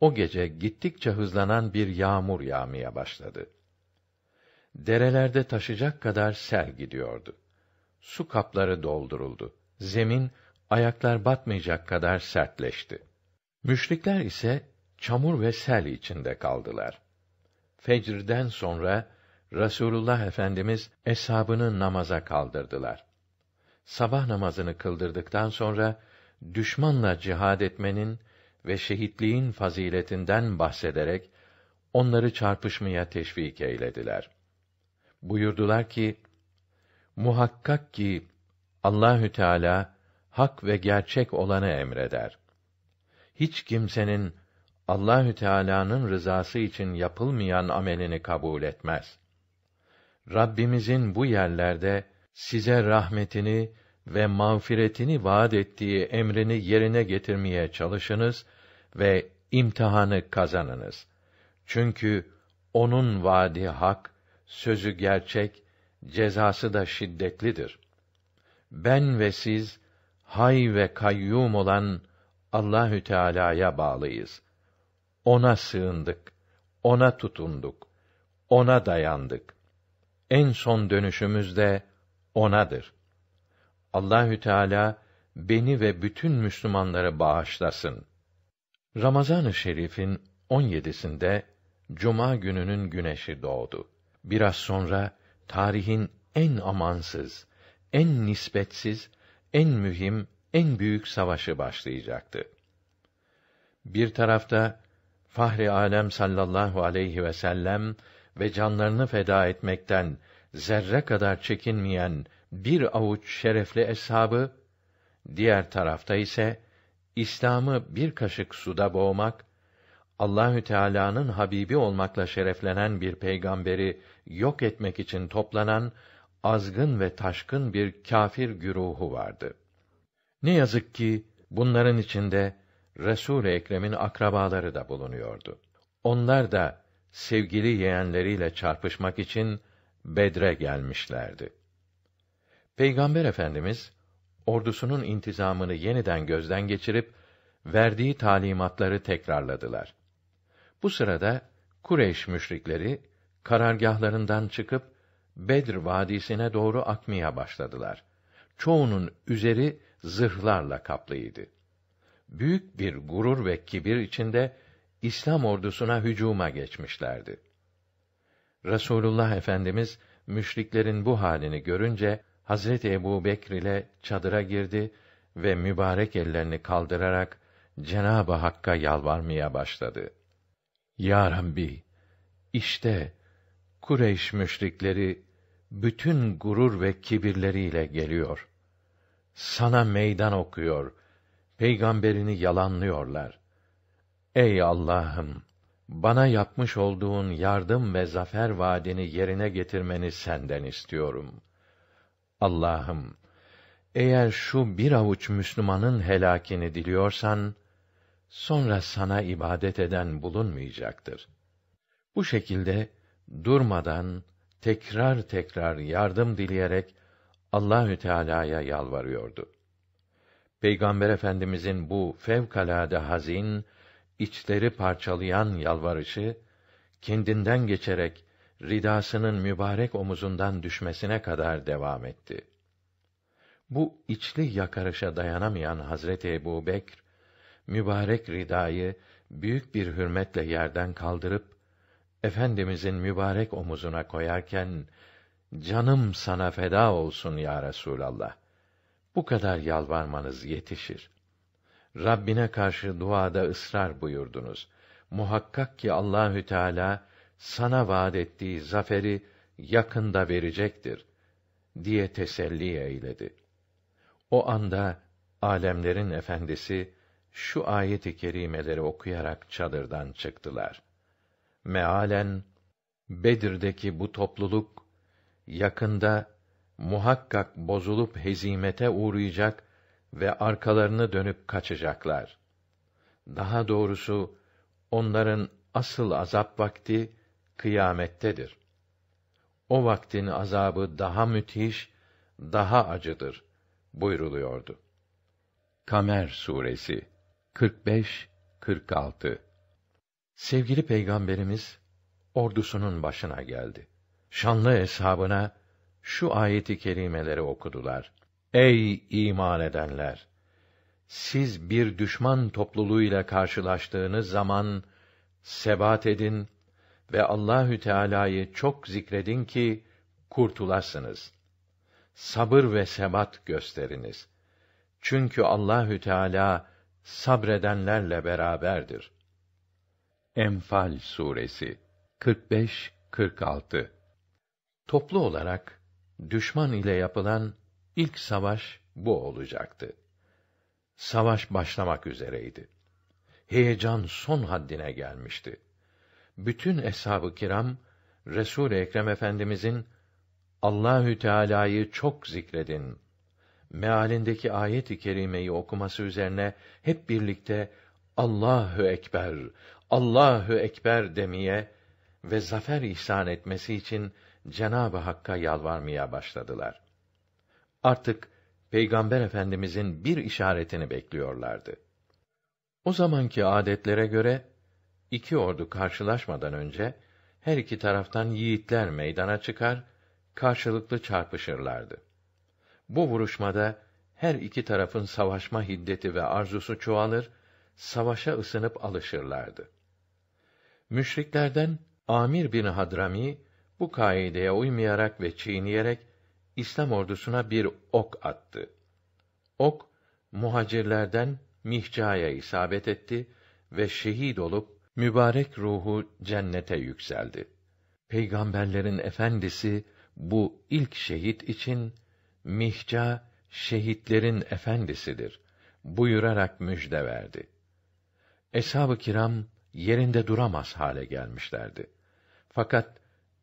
[SPEAKER 1] o gece gittikçe hızlanan bir yağmur yağmaya başladı. Derelerde taşacak kadar sel gidiyordu su kapları dolduruldu. Zemin ayaklar batmayacak kadar sertleşti. Müşrikler ise çamur ve sel içinde kaldılar. Fecr'den sonra Rasulullah Efendimiz eshabını namaza kaldırdılar. Sabah namazını kıldırdıktan sonra düşmanla cihad etmenin ve şehitliğin faziletinden bahsederek onları çarpışmaya teşvik eylediler. Buyurdular ki: Muhakkak ki Allahü Teala hak ve gerçek olanı emreder. Hiç kimsenin Allahü Teala'nın rızası için yapılmayan amelini kabul etmez. Rabbimizin bu yerlerde size rahmetini ve mağfiretini vaad ettiği emrini yerine getirmeye çalışınız ve imtihanı kazanınız. Çünkü onun vaadi hak, sözü gerçek cezası da şiddetlidir. Ben ve siz hay ve kayyum olan Allahü Teala'ya bağlıyız. Ona sığındık, ona tutunduk, ona dayandık. En son dönüşümüz de onadır. Allahü Teala beni ve bütün Müslümanları bağışlasın. Ramazan-ı Şerif'in 17'sinde Cuma gününün güneşi doğdu. Biraz sonra tarihin en amansız, en nispetsiz, en mühim, en büyük savaşı başlayacaktı. Bir tarafta Fahri Alem sallallahu aleyhi ve sellem ve canlarını feda etmekten zerre kadar çekinmeyen bir avuç şerefli eshabı, diğer tarafta ise İslam'ı bir kaşık suda boğmak Allahü Teala'nın habibi olmakla şereflenen bir peygamberi yok etmek için toplanan azgın ve taşkın bir kafir güruhu vardı. Ne yazık ki bunların içinde Resul Ekrem'in akrabaları da bulunuyordu. Onlar da sevgili yeğenleriyle çarpışmak için Bedre gelmişlerdi. Peygamber Efendimiz ordusunun intizamını yeniden gözden geçirip verdiği talimatları tekrarladılar. Bu sırada Kureyş müşrikleri karargahlarından çıkıp Bedr vadisine doğru akmaya başladılar. Çoğunun üzeri zırhlarla kaplıydı. Büyük bir gurur ve kibir içinde İslam ordusuna hücuma geçmişlerdi. Rasulullah Efendimiz müşriklerin bu halini görünce Hazreti Ebu Bekr ile çadıra girdi ve mübarek ellerini kaldırarak Cenab-ı Hakk'a yalvarmaya başladı. Ya Rabbi, işte Kureyş müşrikleri bütün gurur ve kibirleriyle geliyor. Sana meydan okuyor. Peygamberini yalanlıyorlar. Ey Allah'ım, bana yapmış olduğun yardım ve zafer vaadini yerine getirmeni senden istiyorum. Allah'ım, eğer şu bir avuç Müslümanın helakini diliyorsan, sonra sana ibadet eden bulunmayacaktır. Bu şekilde durmadan tekrar tekrar yardım dileyerek Allahü Teala'ya yalvarıyordu. Peygamber Efendimizin bu fevkalade hazin, içleri parçalayan yalvarışı kendinden geçerek ridasının mübarek omuzundan düşmesine kadar devam etti. Bu içli yakarışa dayanamayan Hazreti Ebu Bekr, mübarek ridayı büyük bir hürmetle yerden kaldırıp efendimizin mübarek omuzuna koyarken canım sana feda olsun ya Resulallah. Bu kadar yalvarmanız yetişir. Rabbine karşı duada ısrar buyurdunuz. Muhakkak ki Allahü Teala sana vaad ettiği zaferi yakında verecektir diye teselli eyledi. O anda alemlerin efendisi şu ayet-i kerimeleri okuyarak çadırdan çıktılar. Mealen Bedir'deki bu topluluk yakında muhakkak bozulup hezimete uğrayacak ve arkalarını dönüp kaçacaklar. Daha doğrusu onların asıl azap vakti kıyamettedir. O vaktin azabı daha müthiş, daha acıdır buyruluyordu. Kamer suresi 45 46 Sevgili Peygamberimiz ordusunun başına geldi. Şanlı eshabına şu ayeti kerimeleri okudular. Ey iman edenler! Siz bir düşman topluluğuyla karşılaştığınız zaman sebat edin ve Allahü Teala'yı çok zikredin ki kurtulasınız. Sabır ve sebat gösteriniz. Çünkü Allahü Teala sabredenlerle beraberdir. Enfal suresi 45 46 Toplu olarak düşman ile yapılan ilk savaş bu olacaktı. Savaş başlamak üzereydi. Heyecan son haddine gelmişti. Bütün eshab-ı kiram Resul Ekrem Efendimizin Allahü Teala'yı çok zikredin mealindeki ayet-i kerimeyi okuması üzerine hep birlikte Allahu ekber, Allahu ekber demeye ve zafer ihsan etmesi için Cenab-ı Hakk'a yalvarmaya başladılar. Artık Peygamber Efendimizin bir işaretini bekliyorlardı. O zamanki adetlere göre iki ordu karşılaşmadan önce her iki taraftan yiğitler meydana çıkar, karşılıklı çarpışırlardı. Bu vuruşmada her iki tarafın savaşma hiddeti ve arzusu çoğalır, savaşa ısınıp alışırlardı. Müşriklerden Amir bin Hadrami bu kaideye uymayarak ve çiğneyerek İslam ordusuna bir ok attı. Ok muhacirlerden Mihca'ya isabet etti ve şehit olup mübarek ruhu cennete yükseldi. Peygamberlerin efendisi bu ilk şehit için Mihca şehitlerin efendisidir buyurarak müjde verdi. Eshab-ı kiram yerinde duramaz hale gelmişlerdi. Fakat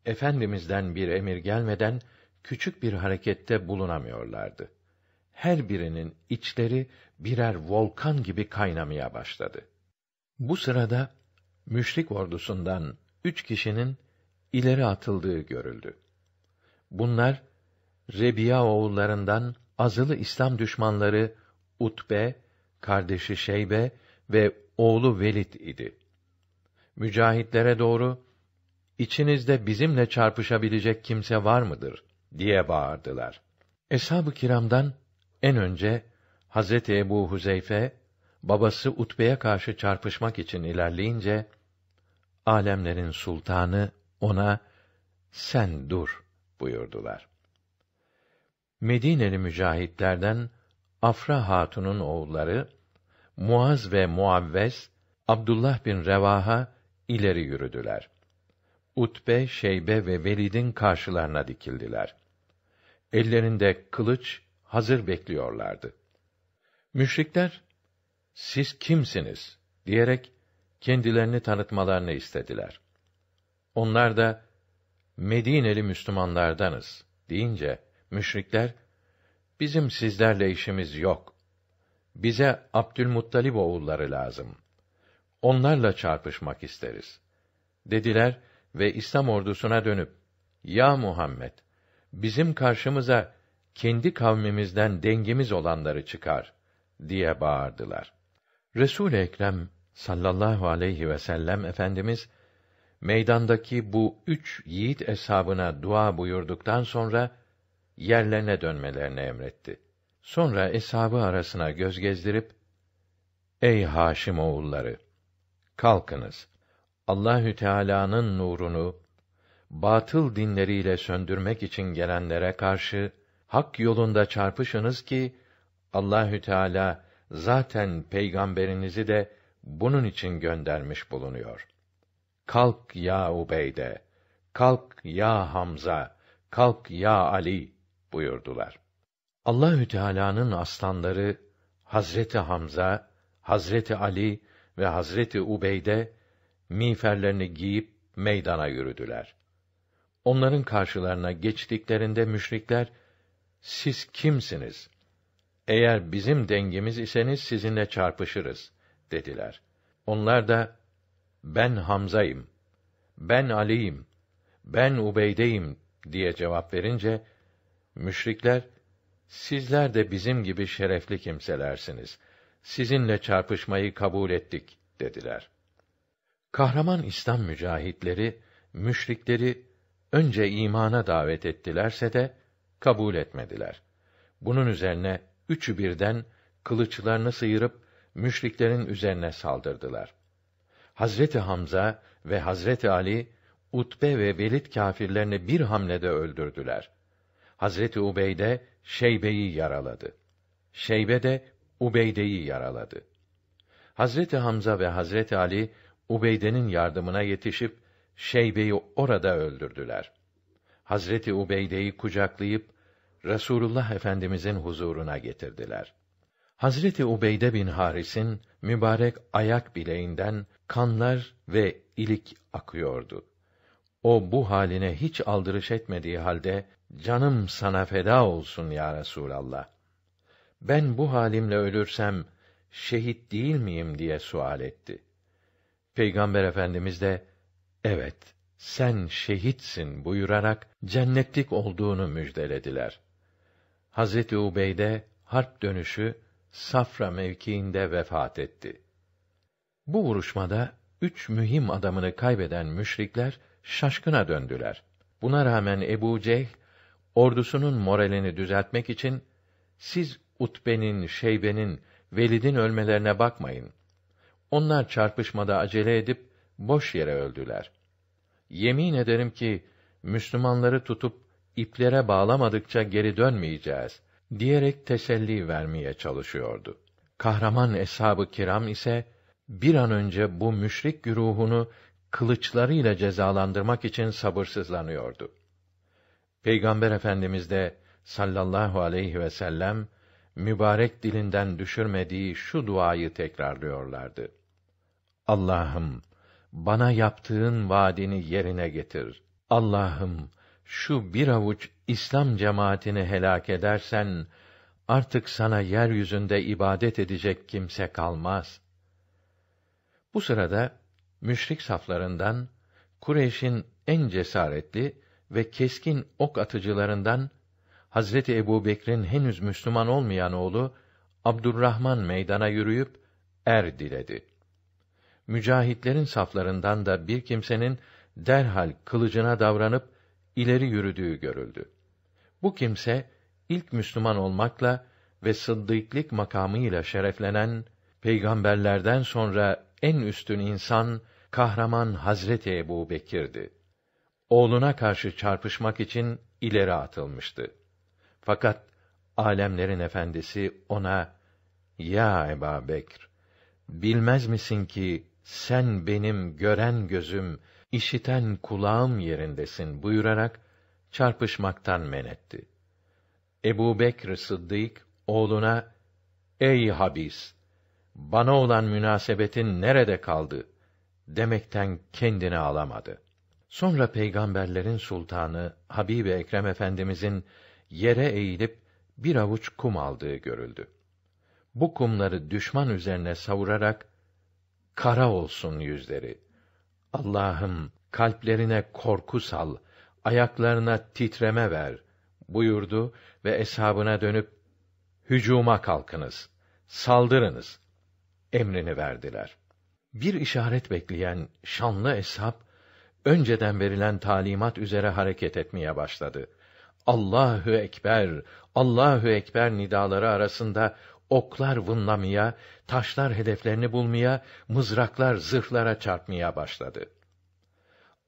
[SPEAKER 1] efendimizden bir emir gelmeden küçük bir harekette bulunamıyorlardı. Her birinin içleri birer volkan gibi kaynamaya başladı. Bu sırada müşrik ordusundan üç kişinin ileri atıldığı görüldü. Bunlar Rebiya oğullarından azılı İslam düşmanları Utbe, kardeşi Şeybe ve oğlu Velid idi. Mücahitlere doğru içinizde bizimle çarpışabilecek kimse var mıdır?" diye bağırdılar. Eshab-ı kiramdan en önce Hazreti Ebu Huzeyfe babası Utbe'ye karşı çarpışmak için ilerleyince alemlerin sultanı ona sen dur buyurdular. Medineli mücahitlerden Afra Hatun'un oğulları Muaz ve Muavves Abdullah bin Revaha ileri yürüdüler. Utbe, Şeybe ve Velid'in karşılarına dikildiler. Ellerinde kılıç hazır bekliyorlardı. Müşrikler, siz kimsiniz diyerek kendilerini tanıtmalarını istediler. Onlar da Medineli Müslümanlardanız deyince Müşrikler, bizim sizlerle işimiz yok. Bize Abdülmuttalib oğulları lazım. Onlarla çarpışmak isteriz. Dediler ve İslam ordusuna dönüp, Ya Muhammed! Bizim karşımıza kendi kavmimizden dengimiz olanları çıkar diye bağırdılar. Resul Ekrem sallallahu aleyhi ve sellem efendimiz meydandaki bu üç yiğit eshabına dua buyurduktan sonra yerlerine dönmelerini emretti. Sonra eshabı arasına göz gezdirip Ey Haşim oğulları kalkınız. Allahü Teala'nın nurunu batıl dinleriyle söndürmek için gelenlere karşı hak yolunda çarpışınız ki Allahü Teala zaten peygamberinizi de bunun için göndermiş bulunuyor. Kalk ya Ubeyde, kalk ya Hamza, kalk ya Ali, buyurdular. Allahü Teala'nın aslanları Hazreti Hamza, Hazreti Ali ve Hazreti Ubeyde miğferlerini giyip meydana yürüdüler. Onların karşılarına geçtiklerinde müşrikler siz kimsiniz? Eğer bizim dengimiz iseniz sizinle çarpışırız dediler. Onlar da ben Hamza'yım, ben Ali'yim, ben Ubeyde'yim diye cevap verince Müşrikler, sizler de bizim gibi şerefli kimselersiniz. Sizinle çarpışmayı kabul ettik, dediler. Kahraman İslam mücahitleri, müşrikleri önce imana davet ettilerse de, kabul etmediler. Bunun üzerine üçü birden kılıçlarını sıyırıp müşriklerin üzerine saldırdılar. Hazreti Hamza ve Hazreti Ali Utbe ve Velid kâfirlerini bir hamlede öldürdüler. Hazreti Ubeyde Şeybe'yi yaraladı. Şeybe de Ubeyde'yi yaraladı. Hazreti Hamza ve Hazreti Ali Ubeyde'nin yardımına yetişip Şeybe'yi orada öldürdüler. Hazreti Ubeyde'yi kucaklayıp Resulullah Efendimizin huzuruna getirdiler. Hazreti Ubeyde bin Haris'in mübarek ayak bileğinden kanlar ve ilik akıyordu. O bu haline hiç aldırış etmediği halde Canım sana feda olsun ya Resulallah. Ben bu halimle ölürsem şehit değil miyim diye sual etti. Peygamber Efendimiz de evet sen şehitsin buyurarak cennetlik olduğunu müjdelediler. Hazreti Ubeyde harp dönüşü Safra mevkiinde vefat etti. Bu vuruşmada üç mühim adamını kaybeden müşrikler şaşkına döndüler. Buna rağmen Ebu Ceh ordusunun moralini düzeltmek için siz Utbe'nin, Şeybe'nin, Velid'in ölmelerine bakmayın. Onlar çarpışmada acele edip boş yere öldüler. Yemin ederim ki Müslümanları tutup iplere bağlamadıkça geri dönmeyeceğiz diyerek teselli vermeye çalışıyordu. Kahraman eshab-ı kiram ise bir an önce bu müşrik güruhunu kılıçlarıyla cezalandırmak için sabırsızlanıyordu. Peygamber Efendimiz de sallallahu aleyhi ve sellem mübarek dilinden düşürmediği şu duayı tekrarlıyorlardı. Allah'ım bana yaptığın vaadini yerine getir. Allah'ım şu bir avuç İslam cemaatini helak edersen artık sana yeryüzünde ibadet edecek kimse kalmaz. Bu sırada müşrik saflarından Kureyş'in en cesaretli ve keskin ok atıcılarından Hazreti Ebubekir'in henüz Müslüman olmayan oğlu Abdurrahman meydana yürüyüp er diledi. Mücahitlerin saflarından da bir kimsenin derhal kılıcına davranıp ileri yürüdüğü görüldü. Bu kimse ilk Müslüman olmakla ve sıddıklık makamıyla şereflenen peygamberlerden sonra en üstün insan kahraman Hazreti Ebu Bekir'di oğluna karşı çarpışmak için ileri atılmıştı. Fakat alemlerin efendisi ona "Ya Eba Bekr, bilmez misin ki sen benim gören gözüm, işiten kulağım yerindesin." buyurarak çarpışmaktan men etti. Ebu Bekr Sıddık oğluna "Ey habis, bana olan münasebetin nerede kaldı?" demekten kendini alamadı. Sonra peygamberlerin sultanı Habib-i Ekrem Efendimizin yere eğilip bir avuç kum aldığı görüldü. Bu kumları düşman üzerine savurarak kara olsun yüzleri. Allah'ım kalplerine korku sal, ayaklarına titreme ver buyurdu ve eshabına dönüp hücuma kalkınız, saldırınız emrini verdiler. Bir işaret bekleyen şanlı eshab önceden verilen talimat üzere hareket etmeye başladı. Allahu ekber, Allahu ekber nidaları arasında oklar vınlamaya, taşlar hedeflerini bulmaya, mızraklar zırhlara çarpmaya başladı.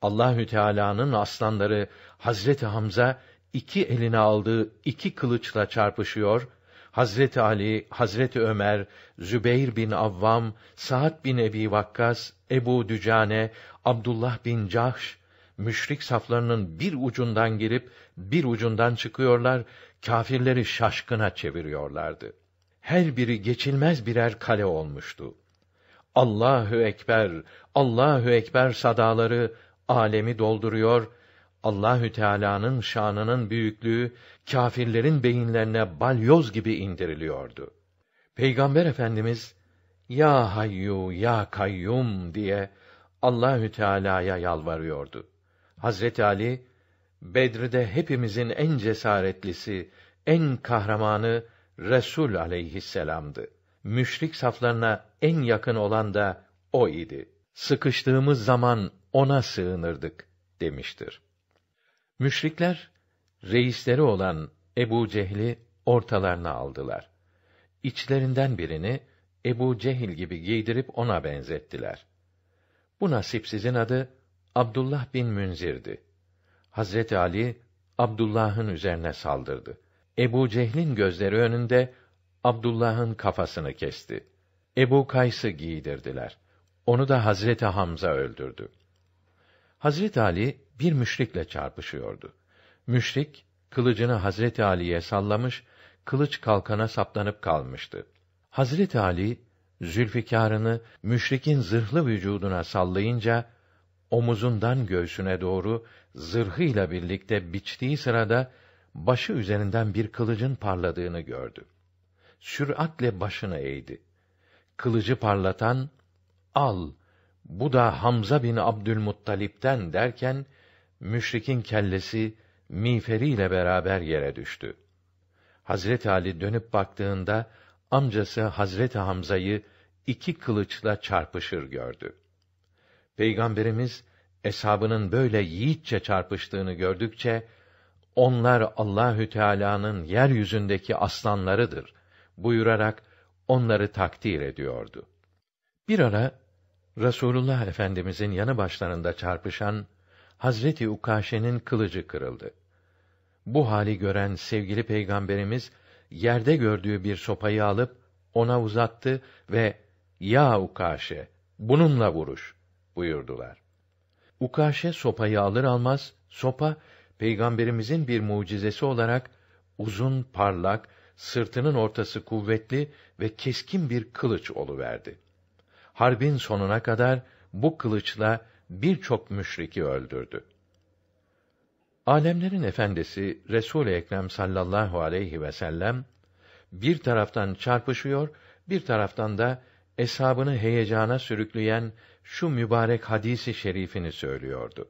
[SPEAKER 1] Allahü Teala'nın aslanları Hazreti Hamza iki eline aldığı iki kılıçla çarpışıyor. Hazreti Ali, Hazreti Ömer, Zübeyr bin Avvam, Sa'd bin Ebi Vakkas, Ebu Dücane, Abdullah bin Cahş müşrik saflarının bir ucundan girip bir ucundan çıkıyorlar, kâfirleri şaşkına çeviriyorlardı. Her biri geçilmez birer kale olmuştu. Allahu ekber, Allahu ekber sadaları alemi dolduruyor. Allahü Teala'nın şanının büyüklüğü kâfirlerin beyinlerine balyoz gibi indiriliyordu. Peygamber Efendimiz ya hayyu ya kayyum diye Allahü Teala'ya yalvarıyordu. Hazreti Ali Bedr'de hepimizin en cesaretlisi, en kahramanı Resul aleyhisselamdı. Müşrik saflarına en yakın olan da o idi. Sıkıştığımız zaman ona sığınırdık demiştir. Müşrikler reisleri olan Ebu Cehil'i ortalarına aldılar. İçlerinden birini Ebu Cehil gibi giydirip ona benzettiler. Bu nasipsizin adı Abdullah bin Münzir'di. Hazreti Ali Abdullah'ın üzerine saldırdı. Ebu Cehil'in gözleri önünde Abdullah'ın kafasını kesti. Ebu Kays'ı giydirdiler. Onu da Hazreti Hamza öldürdü. Hazreti Ali bir müşrikle çarpışıyordu. Müşrik kılıcını Hazreti Ali'ye sallamış, kılıç kalkana saplanıp kalmıştı. Hazreti Ali zülfikarını müşrikin zırhlı vücuduna sallayınca omuzundan göğsüne doğru zırhıyla birlikte biçtiği sırada başı üzerinden bir kılıcın parladığını gördü. Süratle başını eğdi. Kılıcı parlatan al bu da Hamza bin Abdülmuttalip'ten derken müşrikin kellesi miğferiyle beraber yere düştü. Hazret Ali dönüp baktığında amcası Hazreti Hamza'yı iki kılıçla çarpışır gördü. Peygamberimiz eshabının böyle yiğitçe çarpıştığını gördükçe onlar Allahü Teala'nın yeryüzündeki aslanlarıdır buyurarak onları takdir ediyordu. Bir ara Rasulullah Efendimizin yanı başlarında çarpışan Hazreti Ukaşe'nin kılıcı kırıldı. Bu hali gören sevgili peygamberimiz yerde gördüğü bir sopayı alıp ona uzattı ve "Ya Ukaşe, bununla vuruş." buyurdular. Ukaşe sopayı alır almaz sopa peygamberimizin bir mucizesi olarak uzun, parlak, sırtının ortası kuvvetli ve keskin bir kılıç oluverdi. Harbin sonuna kadar bu kılıçla birçok müşriki öldürdü. Alemlerin efendisi Resul-i Ekrem sallallahu aleyhi ve sellem bir taraftan çarpışıyor, bir taraftan da eshabını heyecana sürükleyen şu mübarek hadisi şerifini söylüyordu.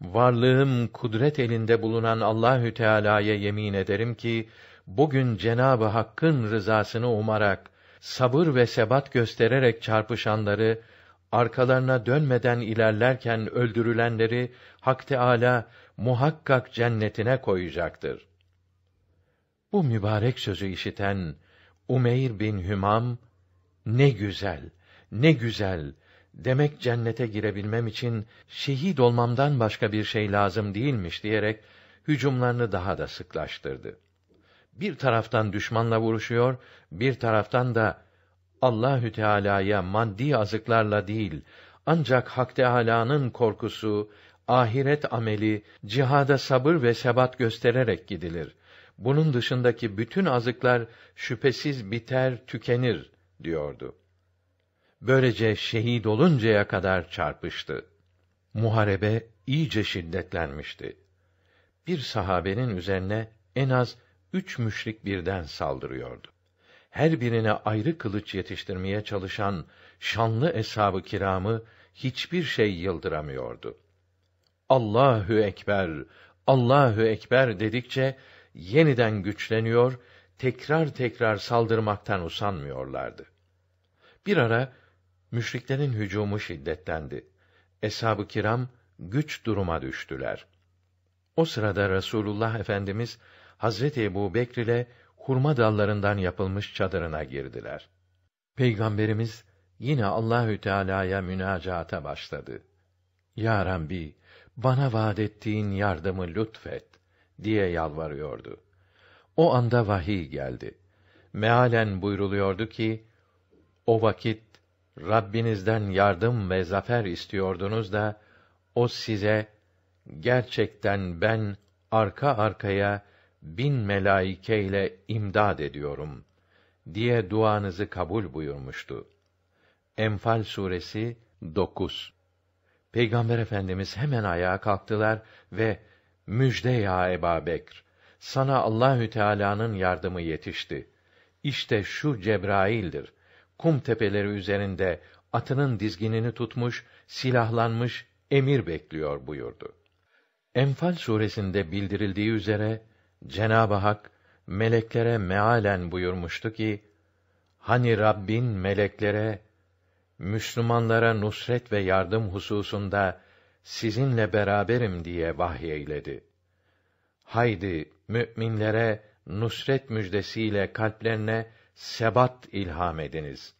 [SPEAKER 1] Varlığım kudret elinde bulunan Allahü Teala'ya yemin ederim ki bugün Cenabı Hakk'ın rızasını umarak sabır ve sebat göstererek çarpışanları arkalarına dönmeden ilerlerken öldürülenleri Hak Teala muhakkak cennetine koyacaktır. Bu mübarek sözü işiten Umeyr bin Hümam ne güzel, ne güzel. Demek cennete girebilmem için şehit olmamdan başka bir şey lazım değilmiş diyerek hücumlarını daha da sıklaştırdı. Bir taraftan düşmanla vuruşuyor, bir taraftan da Allahü Teala'ya maddi azıklarla değil, ancak Hak teala'nın korkusu, ahiret ameli, cihada sabır ve sebat göstererek gidilir. Bunun dışındaki bütün azıklar şüphesiz biter, tükenir diyordu. Böylece şehit oluncaya kadar çarpıştı. Muharebe iyice şiddetlenmişti. Bir sahabenin üzerine en az üç müşrik birden saldırıyordu. Her birine ayrı kılıç yetiştirmeye çalışan şanlı eshab-ı kiramı hiçbir şey yıldıramıyordu. Allahü ekber, Allahü ekber dedikçe yeniden güçleniyor, tekrar tekrar saldırmaktan usanmıyorlardı. Bir ara müşriklerin hücumu şiddetlendi. Eshab-ı kiram güç duruma düştüler. O sırada Resulullah Efendimiz Hazreti Ebu Bekr ile hurma dallarından yapılmış çadırına girdiler. Peygamberimiz yine Allahü Teala'ya münacata başladı. Ya Rabbi, bana vaad ettiğin yardımı lütfet diye yalvarıyordu. O anda vahiy geldi. Mealen buyruluyordu ki, o vakit Rabbinizden yardım ve zafer istiyordunuz da, o size, gerçekten ben arka arkaya bin melaikeyle imdad ediyorum diye duanızı kabul buyurmuştu. Enfal suresi 9 Peygamber Efendimiz hemen ayağa kalktılar ve müjde ya Eba Bekr, sana Allahü Teala'nın yardımı yetişti. İşte şu Cebrail'dir. Kum tepeleri üzerinde atının dizginini tutmuş, silahlanmış emir bekliyor buyurdu. Enfal suresinde bildirildiği üzere Cenab-ı Hak meleklere mealen buyurmuştu ki: Hani Rabbin meleklere Müslümanlara nusret ve yardım hususunda sizinle beraberim diye vahyeyledi. Haydi müminlere nusret müjdesiyle kalplerine sebat ilham ediniz.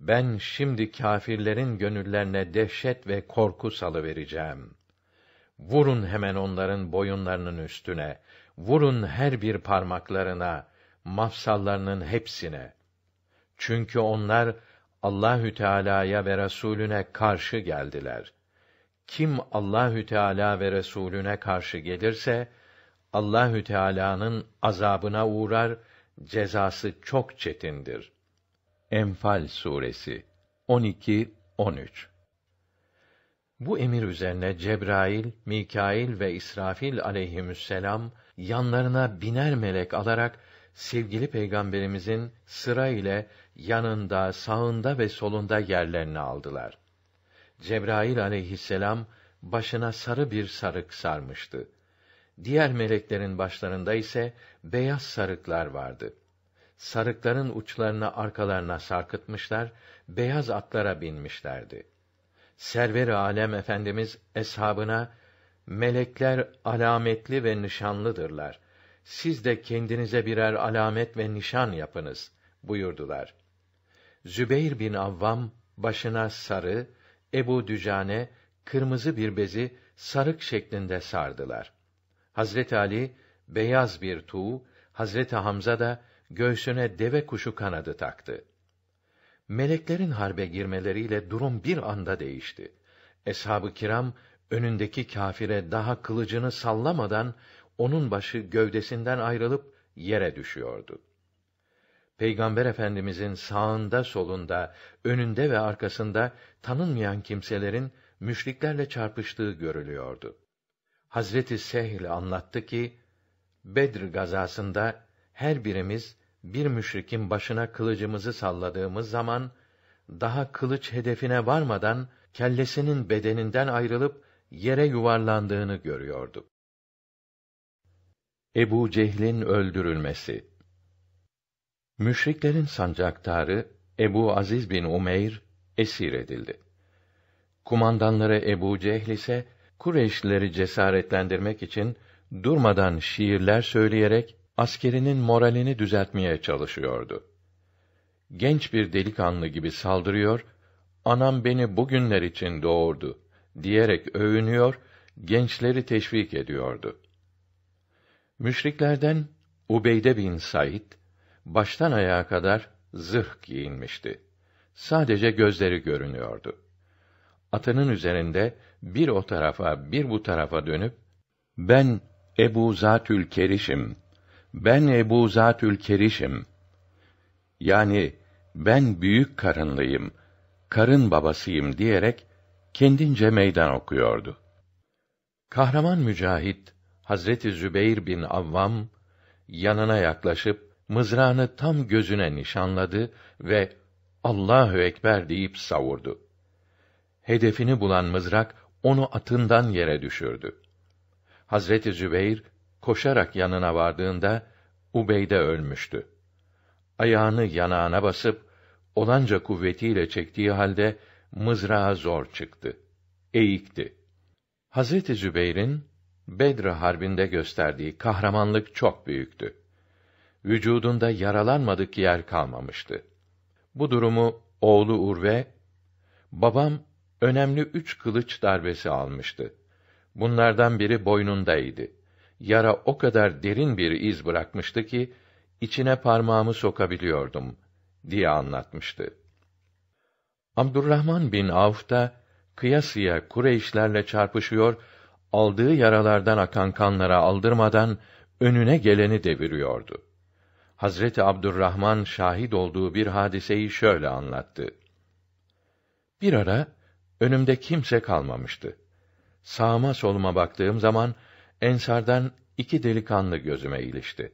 [SPEAKER 1] Ben şimdi kâfirlerin gönüllerine dehşet ve korku salı vereceğim. Vurun hemen onların boyunlarının üstüne, vurun her bir parmaklarına, mafsallarının hepsine. Çünkü onlar Allahü Teala'ya ve Resulüne karşı geldiler. Kim Allahü Teala ve Resulüne karşı gelirse Allahü Teala'nın azabına uğrar, cezası çok çetindir. Enfal suresi 12 13 bu emir üzerine Cebrail, Mikail ve İsrafil aleyhisselam yanlarına biner melek alarak sevgili peygamberimizin sıra ile yanında, sağında ve solunda yerlerini aldılar. Cebrail aleyhisselam başına sarı bir sarık sarmıştı. Diğer meleklerin başlarında ise beyaz sarıklar vardı. Sarıkların uçlarını arkalarına sarkıtmışlar, beyaz atlara binmişlerdi. Server-i Alem Efendimiz eshabına melekler alametli ve nişanlıdırlar siz de kendinize birer alamet ve nişan yapınız buyurdular. Zübeyr bin Avvam başına sarı, Ebu Dücane kırmızı bir bezi sarık şeklinde sardılar. Hazret Ali beyaz bir tuğ, Hazret Hamza da göğsüne deve kuşu kanadı taktı. Meleklerin harbe girmeleriyle durum bir anda değişti. Eshab-ı kiram önündeki kâfire daha kılıcını sallamadan onun başı gövdesinden ayrılıp yere düşüyordu. Peygamber Efendimizin sağında, solunda, önünde ve arkasında tanınmayan kimselerin müşriklerle çarpıştığı görülüyordu. Hazreti Sehl anlattı ki Bedr gazasında her birimiz bir müşrikin başına kılıcımızı salladığımız zaman daha kılıç hedefine varmadan kellesinin bedeninden ayrılıp yere yuvarlandığını görüyorduk. Ebu Cehl'in öldürülmesi. Müşriklerin sancaktarı Ebu Aziz bin Umeyr esir edildi. Kumandanları Ebu Cehl ise Kureyşlileri cesaretlendirmek için durmadan şiirler söyleyerek askerinin moralini düzeltmeye çalışıyordu. Genç bir delikanlı gibi saldırıyor, anam beni bugünler için doğurdu diyerek övünüyor, gençleri teşvik ediyordu. Müşriklerden Ubeyde bin Said baştan ayağa kadar zırh giyinmişti. Sadece gözleri görünüyordu. Atının üzerinde bir o tarafa bir bu tarafa dönüp ben Ebu Zatül Keriş'im. Ben Ebu Zatül Keriş'im. Yani ben büyük karınlıyım. Karın babasıyım diyerek kendince meydan okuyordu. Kahraman mücahit Hazreti Zübeyr bin Avvam yanına yaklaşıp mızrağını tam gözüne nişanladı ve Allahu ekber deyip savurdu. Hedefini bulan mızrak onu atından yere düşürdü. Hazreti Zübeyr koşarak yanına vardığında Ubeyde ölmüştü. Ayağını yanağına basıp olanca kuvvetiyle çektiği halde mızrağa zor çıktı. Eğikti. Hazreti Zübeyr'in Bedr Harbi'nde gösterdiği kahramanlık çok büyüktü. Vücudunda yaralanmadık yer kalmamıştı. Bu durumu oğlu Urve, babam önemli üç kılıç darbesi almıştı. Bunlardan biri boynundaydı. Yara o kadar derin bir iz bırakmıştı ki, içine parmağımı sokabiliyordum, diye anlatmıştı. Abdurrahman bin Avf da, kıyasıya Kureyşlerle çarpışıyor aldığı yaralardan akan kanlara aldırmadan önüne geleni deviriyordu. Hazreti Abdurrahman şahit olduğu bir hadiseyi şöyle anlattı. Bir ara önümde kimse kalmamıştı. Sağıma soluma baktığım zaman ensardan iki delikanlı gözüme ilişti.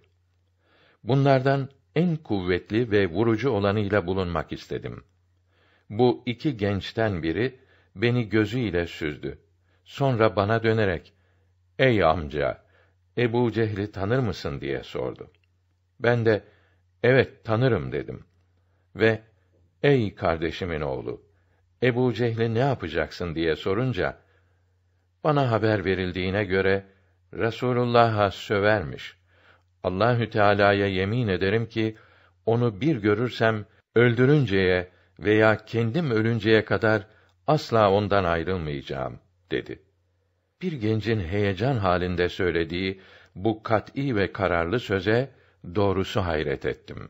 [SPEAKER 1] Bunlardan en kuvvetli ve vurucu olanıyla bulunmak istedim. Bu iki gençten biri beni gözüyle süzdü. Sonra bana dönerek, ''Ey amca, Ebu Cehli tanır mısın?'' diye sordu. Ben de, ''Evet, tanırım.'' dedim. Ve, ''Ey kardeşimin oğlu, Ebu Cehli ne yapacaksın?'' diye sorunca, bana haber verildiğine göre, Resulullah'a sövermiş. Allahü Teala'ya yemin ederim ki, onu bir görürsem, öldürünceye veya kendim ölünceye kadar, asla ondan ayrılmayacağım dedi. Bir gencin heyecan halinde söylediği bu kat'î ve kararlı söze doğrusu hayret ettim.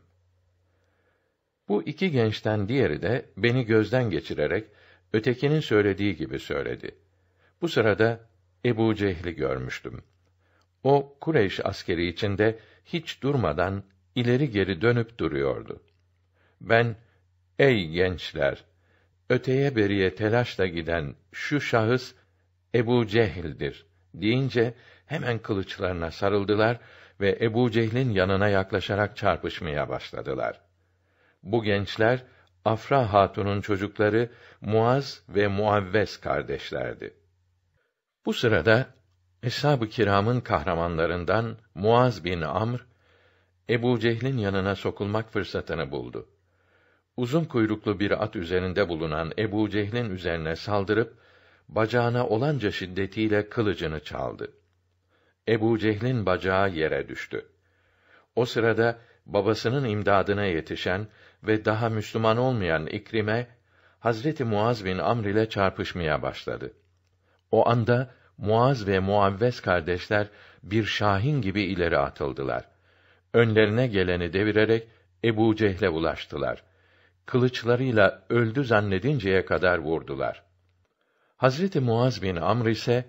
[SPEAKER 1] Bu iki gençten diğeri de beni gözden geçirerek ötekinin söylediği gibi söyledi. Bu sırada Ebu Cehli görmüştüm. O Kureyş askeri içinde hiç durmadan ileri geri dönüp duruyordu. Ben ey gençler öteye beriye telaşla giden şu şahıs Ebu Cehil'dir deyince hemen kılıçlarına sarıldılar ve Ebu Cehil'in yanına yaklaşarak çarpışmaya başladılar. Bu gençler Afra Hatun'un çocukları Muaz ve Muavves kardeşlerdi. Bu sırada Eshab-ı Kiram'ın kahramanlarından Muaz bin Amr Ebu Cehil'in yanına sokulmak fırsatını buldu. Uzun kuyruklu bir at üzerinde bulunan Ebu Cehil'in üzerine saldırıp bacağına olanca şiddetiyle kılıcını çaldı. Ebu Cehil'in bacağı yere düştü. O sırada babasının imdadına yetişen ve daha Müslüman olmayan İkrime Hazreti Muaz bin Amr ile çarpışmaya başladı. O anda Muaz ve Muavves kardeşler bir şahin gibi ileri atıldılar. Önlerine geleni devirerek Ebu Cehle ulaştılar. Kılıçlarıyla öldü zannedinceye kadar vurdular. Hazreti Muaz bin Amr ise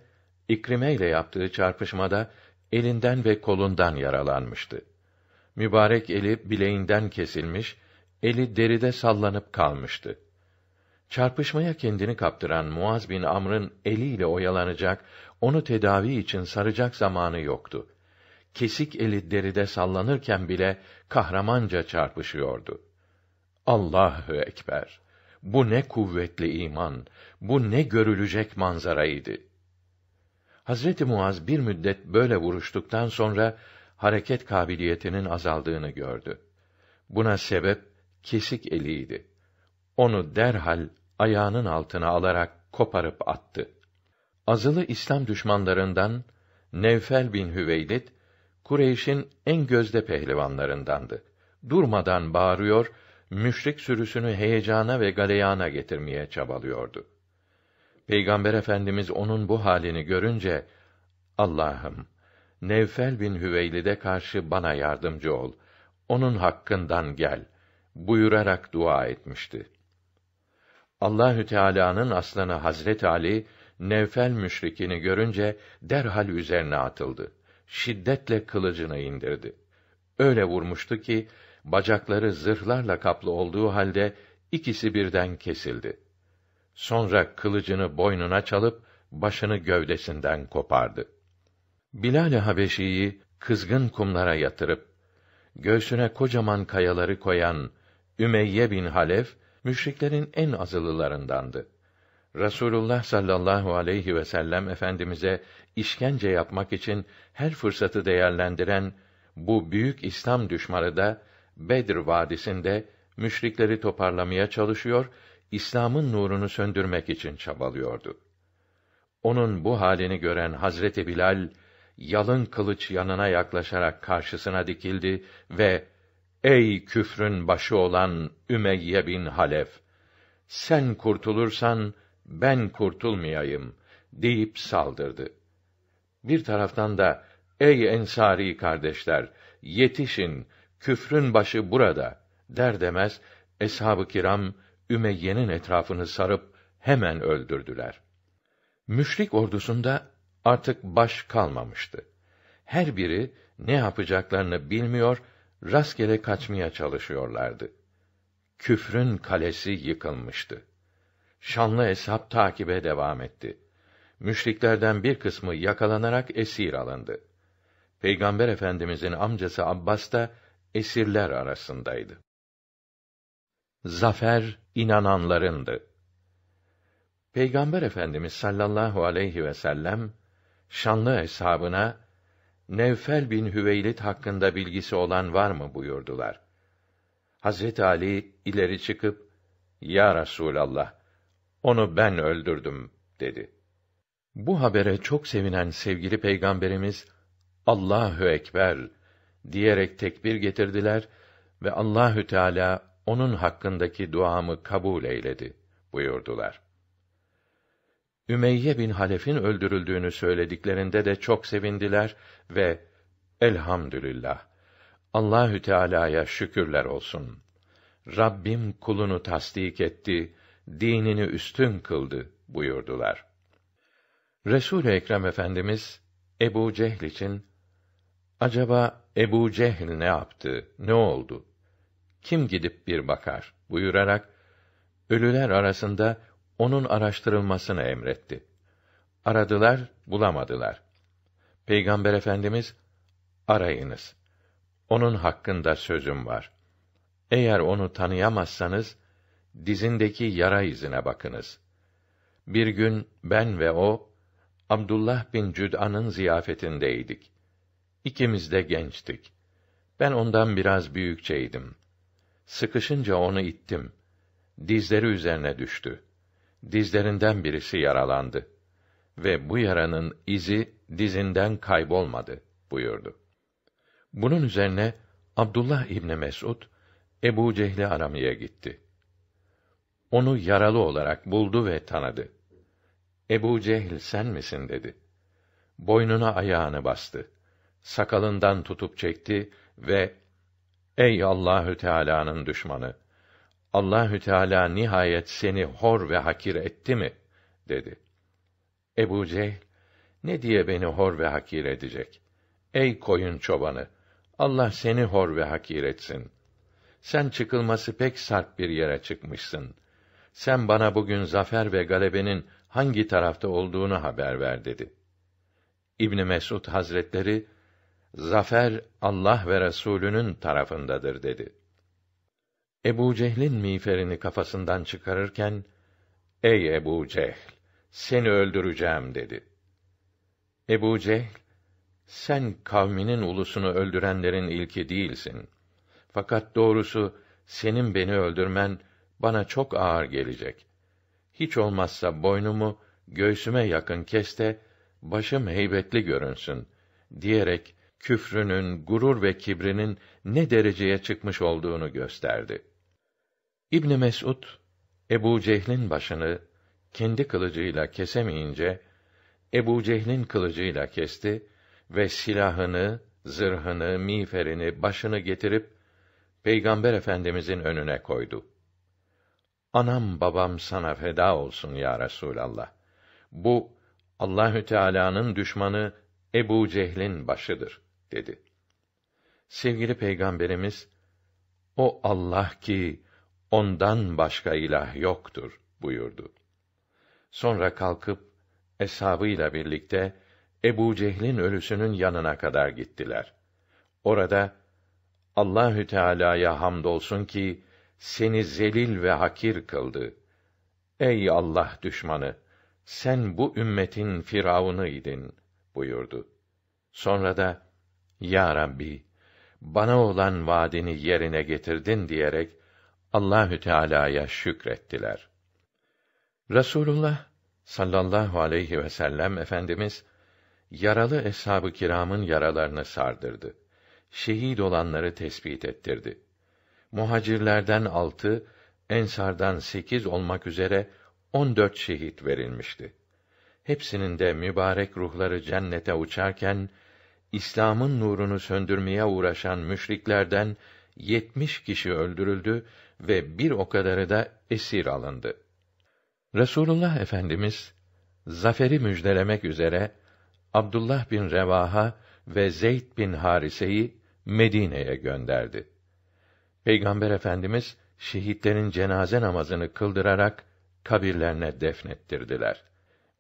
[SPEAKER 1] İkrime ile yaptığı çarpışmada elinden ve kolundan yaralanmıştı. Mübarek eli bileğinden kesilmiş, eli deride sallanıp kalmıştı. Çarpışmaya kendini kaptıran Muaz bin Amr'ın eliyle oyalanacak, onu tedavi için saracak zamanı yoktu. Kesik eli deride sallanırken bile kahramanca çarpışıyordu. Allahu ekber. Bu ne kuvvetli iman, bu ne görülecek manzaraydı. Hazreti Muaz bir müddet böyle vuruştuktan sonra hareket kabiliyetinin azaldığını gördü. Buna sebep kesik eliydi. Onu derhal ayağının altına alarak koparıp attı. Azılı İslam düşmanlarından Nevfel bin Hüveylid, Kureyş'in en gözde pehlivanlarındandı. Durmadan bağırıyor, müşrik sürüsünü heyecana ve galeyana getirmeye çabalıyordu. Peygamber Efendimiz onun bu halini görünce Allah'ım Nevfel bin Hüveyli'de karşı bana yardımcı ol. Onun hakkından gel buyurarak dua etmişti. Allahü Teala'nın aslanı Hazret Ali Nevfel müşrikini görünce derhal üzerine atıldı. Şiddetle kılıcını indirdi. Öyle vurmuştu ki bacakları zırhlarla kaplı olduğu halde ikisi birden kesildi. Sonra kılıcını boynuna çalıp başını gövdesinden kopardı. Bilal Habeşi'yi kızgın kumlara yatırıp göğsüne kocaman kayaları koyan Ümeyye bin Halef müşriklerin en azılılarındandı. Rasulullah sallallahu aleyhi ve sellem efendimize işkence yapmak için her fırsatı değerlendiren bu büyük İslam düşmanı da Bedir vadisinde müşrikleri toparlamaya çalışıyor, İslam'ın nurunu söndürmek için çabalıyordu. Onun bu halini gören Hazreti Bilal yalın kılıç yanına yaklaşarak karşısına dikildi ve "Ey küfrün başı olan Ümeyye bin Halef, sen kurtulursan ben kurtulmayayım." deyip saldırdı. Bir taraftan da "Ey ensari kardeşler, yetişin, Küfrün başı burada der demez eshab-ı kiram Ümeyye'nin etrafını sarıp hemen öldürdüler. Müşrik ordusunda artık baş kalmamıştı. Her biri ne yapacaklarını bilmiyor, rastgele kaçmaya çalışıyorlardı. Küfrün kalesi yıkılmıştı. Şanlı eshab takibe devam etti. Müşriklerden bir kısmı yakalanarak esir alındı. Peygamber Efendimizin amcası Abbas da esirler arasındaydı. Zafer inananlarındı. Peygamber Efendimiz sallallahu aleyhi ve sellem şanlı hesabına Nevfel bin Hüveylit hakkında bilgisi olan var mı buyurdular. Hazret Ali ileri çıkıp Ya Resulallah onu ben öldürdüm dedi. Bu habere çok sevinen sevgili peygamberimiz Allahu ekber diyerek tekbir getirdiler ve Allahü Teala onun hakkındaki duamı kabul eyledi buyurdular. Ümeyye bin Halef'in öldürüldüğünü söylediklerinde de çok sevindiler ve elhamdülillah Allahü Teala'ya şükürler olsun. Rabbim kulunu tasdik etti, dinini üstün kıldı buyurdular. Resul Ekrem Efendimiz Ebu Cehl için acaba Ebu Cehil ne yaptı, ne oldu? Kim gidip bir bakar buyurarak ölüler arasında onun araştırılmasını emretti. Aradılar, bulamadılar. Peygamber Efendimiz arayınız. Onun hakkında sözüm var. Eğer onu tanıyamazsanız dizindeki yara izine bakınız. Bir gün ben ve o Abdullah bin Cüd'an'ın ziyafetindeydik. İkimiz de gençtik. Ben ondan biraz büyükçeydim. Sıkışınca onu ittim. Dizleri üzerine düştü. Dizlerinden birisi yaralandı ve bu yaranın izi dizinden kaybolmadı buyurdu. Bunun üzerine Abdullah İbni Mes'ud Ebu Cehli aramaya gitti. Onu yaralı olarak buldu ve tanıdı. Ebu Cehil sen misin dedi. Boynuna ayağını bastı sakalından tutup çekti ve Ey Allahü Teala'nın düşmanı, Allahü Teala nihayet seni hor ve hakir etti mi? dedi. Ebu Cehil, ne diye beni hor ve hakir edecek? Ey koyun çobanı, Allah seni hor ve hakir etsin. Sen çıkılması pek sert bir yere çıkmışsın. Sen bana bugün zafer ve galebenin hangi tarafta olduğunu haber ver dedi. İbn Mesud Hazretleri zafer Allah ve Resulü'nün tarafındadır dedi. Ebu Cehil'in miğferini kafasından çıkarırken, Ey Ebu Cehil, seni öldüreceğim dedi. Ebu Cehil, sen kavminin ulusunu öldürenlerin ilki değilsin. Fakat doğrusu senin beni öldürmen bana çok ağır gelecek. Hiç olmazsa boynumu göğsüme yakın kes de başım heybetli görünsün diyerek küfrünün, gurur ve kibrinin ne dereceye çıkmış olduğunu gösterdi. İbn Mesud Ebu Cehlin başını kendi kılıcıyla kesemeyince Ebu Cehlin kılıcıyla kesti ve silahını, zırhını, miğferini, başını getirip Peygamber Efendimizin önüne koydu. Anam babam sana feda olsun ya Resulallah. Bu Allahü Teala'nın düşmanı Ebu Cehlin başıdır dedi. Sevgili Peygamberimiz, o Allah ki, ondan başka ilah yoktur buyurdu. Sonra kalkıp, eshabıyla birlikte, Ebu Cehil'in ölüsünün yanına kadar gittiler. Orada, Allahü Teala'ya hamdolsun ki, seni zelil ve hakir kıldı. Ey Allah düşmanı! Sen bu ümmetin firavunu idin buyurdu. Sonra da ya Rabbi, bana olan vaadini yerine getirdin diyerek Allahü Teala'ya şükrettiler. Rasulullah sallallahu aleyhi ve sellem efendimiz yaralı eshab-ı kiramın yaralarını sardırdı. Şehit olanları tespit ettirdi. Muhacirlerden altı, ensardan sekiz olmak üzere on dört şehit verilmişti. Hepsinin de mübarek ruhları cennete uçarken İslam'ın nurunu söndürmeye uğraşan müşriklerden 70 kişi öldürüldü ve bir o kadarı da esir alındı. Resulullah Efendimiz zaferi müjdelemek üzere Abdullah bin Revaha ve Zeyd bin Harise'yi Medine'ye gönderdi. Peygamber Efendimiz şehitlerin cenaze namazını kıldırarak kabirlerine defnettirdiler.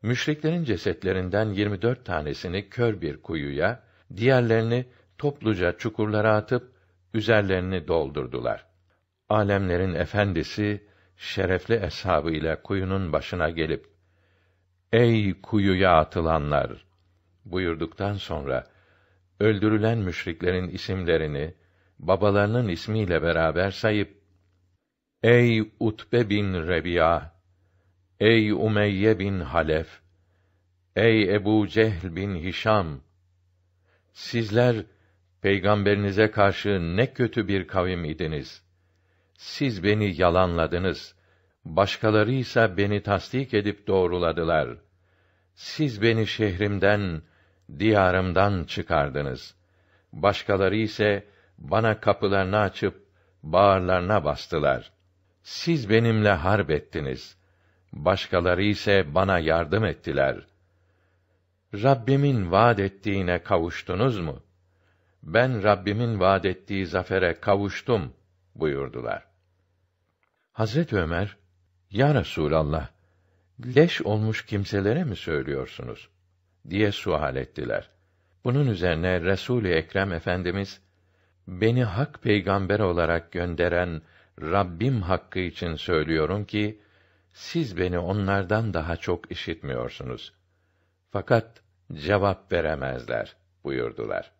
[SPEAKER 1] Müşriklerin cesetlerinden 24 tanesini kör bir kuyuya diğerlerini topluca çukurlara atıp üzerlerini doldurdular. Alemlerin efendisi şerefli eshabı ile kuyunun başına gelip "Ey kuyuya atılanlar!" buyurduktan sonra öldürülen müşriklerin isimlerini babalarının ismiyle beraber sayıp Ey Utbe bin Rebi'a, ey Umeyye bin Halef, ey Ebu Cehl bin Hişam Sizler peygamberinize karşı ne kötü bir kavim idiniz. Siz beni yalanladınız. Başkaları ise beni tasdik edip doğruladılar. Siz beni şehrimden, diyarımdan çıkardınız. Başkaları ise bana kapılarını açıp bağırlarına bastılar. Siz benimle harp ettiniz. Başkaları ise bana yardım ettiler.'' Rabbimin vaad ettiğine kavuştunuz mu? Ben Rabbimin vaad ettiği zafere kavuştum buyurdular. Hazret Ömer, Ya Resûlallah, leş olmuş kimselere mi söylüyorsunuz? diye sual ettiler. Bunun üzerine Resul-i Ekrem Efendimiz, beni hak peygamber olarak gönderen Rabbim hakkı için söylüyorum ki, siz beni onlardan daha çok işitmiyorsunuz. Fakat cevap veremezler buyurdular.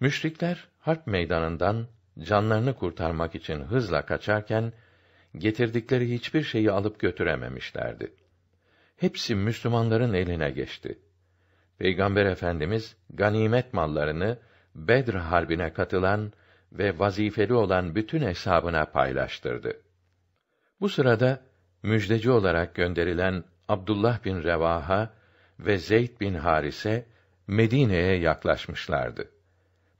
[SPEAKER 1] Müşrikler harp meydanından canlarını kurtarmak için hızla kaçarken getirdikleri hiçbir şeyi alıp götürememişlerdi. Hepsi Müslümanların eline geçti. Peygamber Efendimiz ganimet mallarını Bedr harbine katılan ve vazifeli olan bütün hesabına paylaştırdı. Bu sırada müjdeci olarak gönderilen Abdullah bin Revaha ve Zeyd bin Harise Medine'ye yaklaşmışlardı.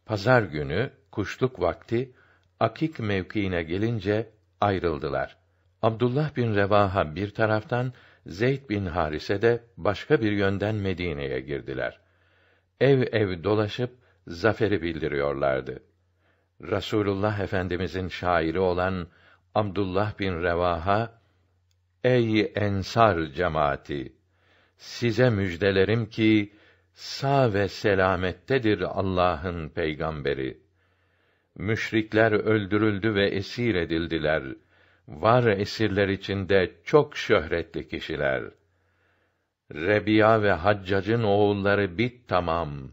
[SPEAKER 1] Pazar günü kuşluk vakti Akik mevkiine gelince ayrıldılar. Abdullah bin Revaha bir taraftan, Zeyd bin Harise de başka bir yönden Medine'ye girdiler. Ev ev dolaşıp zaferi bildiriyorlardı. Rasulullah Efendimizin şairi olan Abdullah bin Revaha, Ey ensar cemaati! Size müjdelerim ki sağ ve selamettedir Allah'ın peygamberi. Müşrikler öldürüldü ve esir edildiler. Var esirler içinde çok şöhretli kişiler. Rebiya ve Haccac'ın oğulları bit tamam.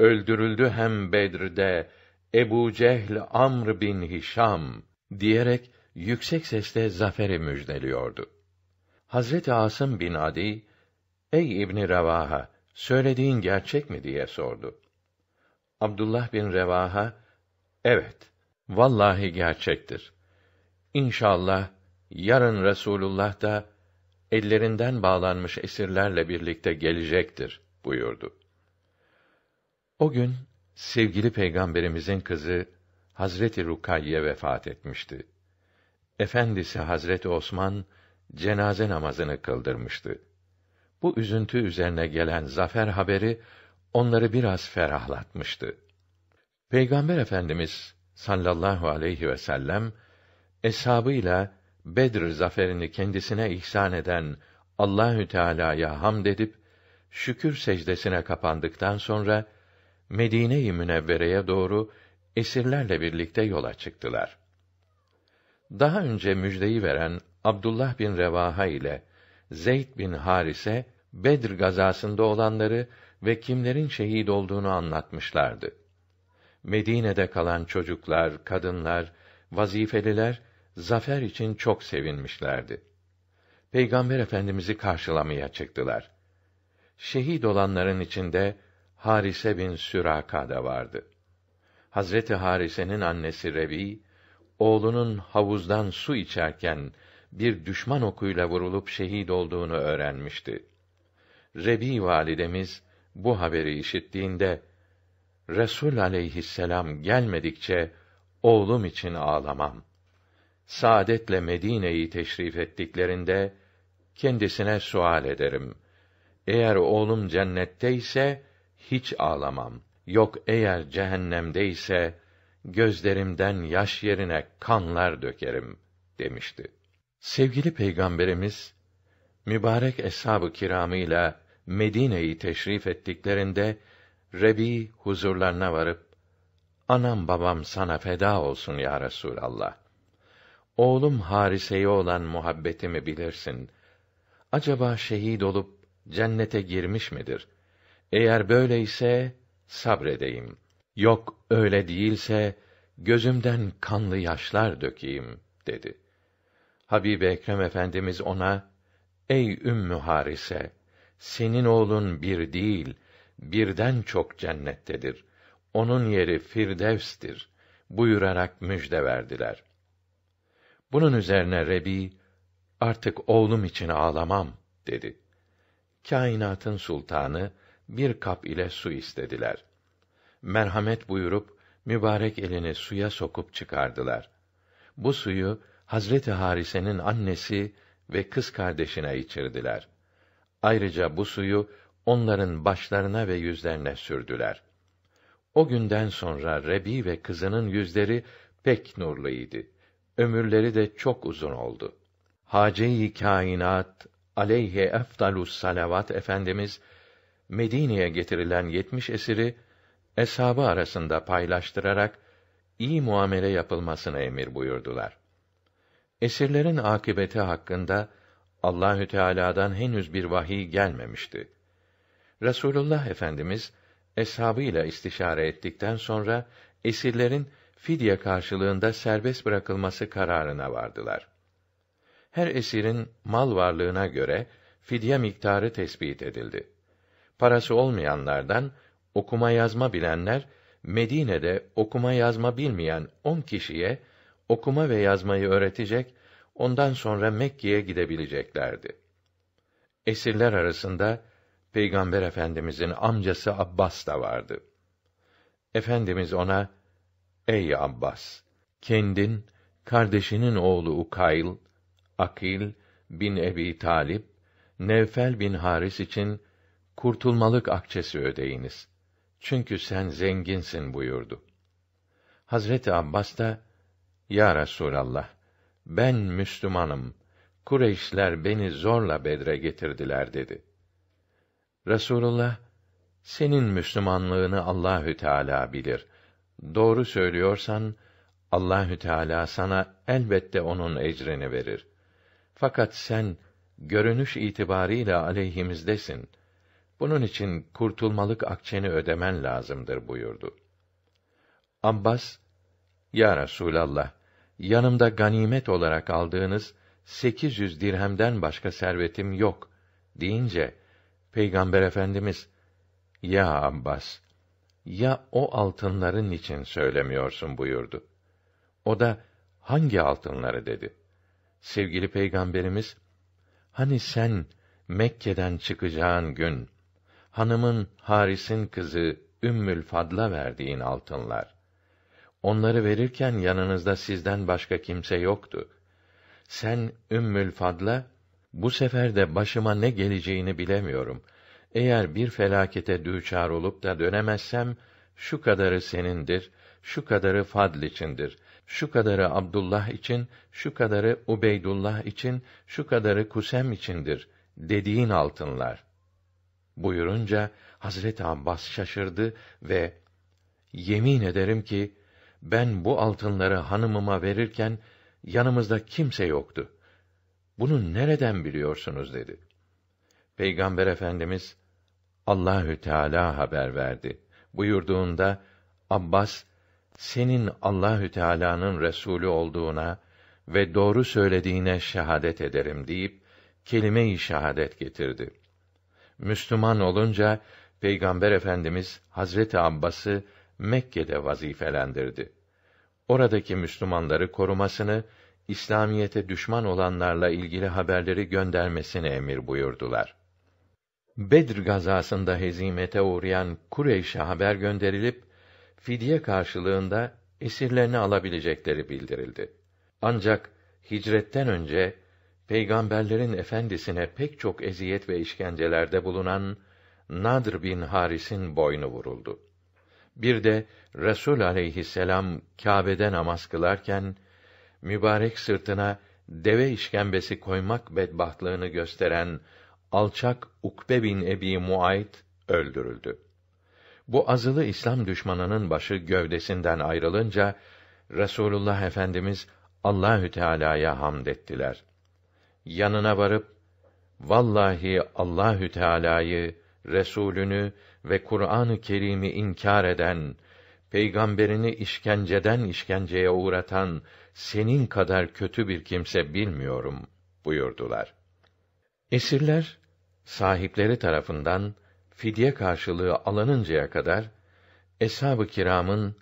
[SPEAKER 1] Öldürüldü hem Bedir'de Ebu Cehl Amr bin Hişam diyerek yüksek sesle zaferi müjdeliyordu. Hazreti Asım bin Adi Ey İbni Revaha, söylediğin gerçek mi diye sordu. Abdullah bin Revaha, evet, vallahi gerçektir. İnşallah yarın Resulullah da ellerinden bağlanmış esirlerle birlikte gelecektir buyurdu. O gün sevgili peygamberimizin kızı Hazreti Rukayye vefat etmişti. Efendisi Hazreti Osman cenaze namazını kıldırmıştı. Bu üzüntü üzerine gelen zafer haberi onları biraz ferahlatmıştı. Peygamber Efendimiz sallallahu aleyhi ve sellem eshabıyla Bedir zaferini kendisine ihsan eden Allahü Teala'ya hamd edip şükür secdesine kapandıktan sonra Medine-i Münevvere'ye doğru esirlerle birlikte yola çıktılar. Daha önce müjdeyi veren Abdullah bin Revaha ile Zeyd bin Harise Bedir gazasında olanları ve kimlerin şehit olduğunu anlatmışlardı. Medine'de kalan çocuklar, kadınlar, vazifeliler zafer için çok sevinmişlerdi. Peygamber Efendimizi karşılamaya çıktılar. Şehit olanların içinde Harise bin Süraka da vardı. Hazreti Harise'nin annesi Revi, oğlunun havuzdan su içerken bir düşman okuyla vurulup şehit olduğunu öğrenmişti. Rebi validemiz bu haberi işittiğinde Resul aleyhisselam gelmedikçe oğlum için ağlamam. Saadetle Medine'yi teşrif ettiklerinde kendisine sual ederim. Eğer oğlum cennette ise hiç ağlamam. Yok eğer cehennemde ise gözlerimden yaş yerine kanlar dökerim demişti. Sevgili peygamberimiz mübarek eshab-ı kiramıyla Medine'yi teşrif ettiklerinde Rebi huzurlarına varıp "Anam babam sana feda olsun ya Resulallah. Oğlum Harise'ye olan muhabbetimi bilirsin. Acaba şehit olup cennete girmiş midir? Eğer böyleyse sabredeyim. Yok öyle değilse gözümden kanlı yaşlar dökeyim." dedi. Habib Ekrem Efendimiz ona "Ey Ümmü Harise, senin oğlun bir değil, birden çok cennettedir. Onun yeri Firdevs'tir buyurarak müjde verdiler. Bunun üzerine Rebi, artık oğlum için ağlamam dedi. Kainatın sultanı bir kap ile su istediler. Merhamet buyurup mübarek elini suya sokup çıkardılar. Bu suyu Hazreti Harise'nin annesi ve kız kardeşine içirdiler. Ayrıca bu suyu onların başlarına ve yüzlerine sürdüler. O günden sonra Rebi ve kızının yüzleri pek nurlu idi. Ömürleri de çok uzun oldu. Hace-i Kainat aleyhi efdalus salavat efendimiz Medine'ye getirilen yetmiş esiri eshabı arasında paylaştırarak iyi muamele yapılmasına emir buyurdular. Esirlerin akıbeti hakkında Allahü Teala'dan henüz bir vahiy gelmemişti. Resulullah Efendimiz eshabıyla istişare ettikten sonra esirlerin fidye karşılığında serbest bırakılması kararına vardılar. Her esirin mal varlığına göre fidye miktarı tespit edildi. Parası olmayanlardan okuma yazma bilenler Medine'de okuma yazma bilmeyen on kişiye okuma ve yazmayı öğretecek ondan sonra Mekke'ye gidebileceklerdi. Esirler arasında Peygamber Efendimizin amcası Abbas da vardı. Efendimiz ona "Ey Abbas, kendin, kardeşinin oğlu Ukayl, Akil bin Ebi Talip, Nevfel bin Haris için kurtulmalık akçesi ödeyiniz. Çünkü sen zenginsin." buyurdu. Hazreti Abbas da "Ya Resulallah, ben Müslümanım. Kureyşler beni zorla Bedre getirdiler dedi. Resulullah senin Müslümanlığını Allahü Teala bilir. Doğru söylüyorsan Allahü Teala sana elbette onun ecrini verir. Fakat sen görünüş itibarıyla aleyhimizdesin. Bunun için kurtulmalık akçeni ödemen lazımdır buyurdu. Abbas, Ya Resûlallah, yanımda ganimet olarak aldığınız 800 dirhemden başka servetim yok deyince Peygamber Efendimiz ya Abbas ya o altınların için söylemiyorsun buyurdu. O da hangi altınları dedi. Sevgili peygamberimiz hani sen Mekke'den çıkacağın gün hanımın Haris'in kızı Ümmül Fadl'a verdiğin altınlar Onları verirken yanınızda sizden başka kimse yoktu. Sen Ümmül Fadla bu sefer de başıma ne geleceğini bilemiyorum. Eğer bir felakete düçar olup da dönemezsem şu kadarı senindir, şu kadarı Fadl içindir. Şu kadarı Abdullah için, şu kadarı Ubeydullah için, şu kadarı Kusem içindir dediğin altınlar. Buyurunca Hazreti Abbas şaşırdı ve yemin ederim ki ben bu altınları hanımıma verirken yanımızda kimse yoktu. Bunu nereden biliyorsunuz dedi. Peygamber Efendimiz Allahü Teala haber verdi. Buyurduğunda Abbas senin Allahü Teala'nın resulü olduğuna ve doğru söylediğine şehadet ederim deyip kelime-i şehadet getirdi. Müslüman olunca Peygamber Efendimiz Hazreti Abbas'ı Mekke'de vazifelendirdi. Oradaki Müslümanları korumasını, İslamiyete düşman olanlarla ilgili haberleri göndermesini emir buyurdular. Bedir gazasında hezimete uğrayan Kureyş'e haber gönderilip fidye karşılığında esirlerini alabilecekleri bildirildi. Ancak hicretten önce peygamberlerin efendisine pek çok eziyet ve işkencelerde bulunan Nadr bin Haris'in boynu vuruldu. Bir de Resul aleyhisselam Kâbe'de namaz kılarken mübarek sırtına deve işkembesi koymak bedbahtlığını gösteren alçak Ukbe bin Ebi Muayt öldürüldü. Bu azılı İslam düşmanının başı gövdesinden ayrılınca Resulullah Efendimiz Allahü Teala'ya hamd ettiler. Yanına varıp vallahi Allahü Teala'yı, Resulünü ve Kur'an-ı Kerim'i inkar eden, peygamberini işkenceden işkenceye uğratan senin kadar kötü bir kimse bilmiyorum buyurdular. Esirler sahipleri tarafından fidye karşılığı alınıncaya kadar eshab-ı kiramın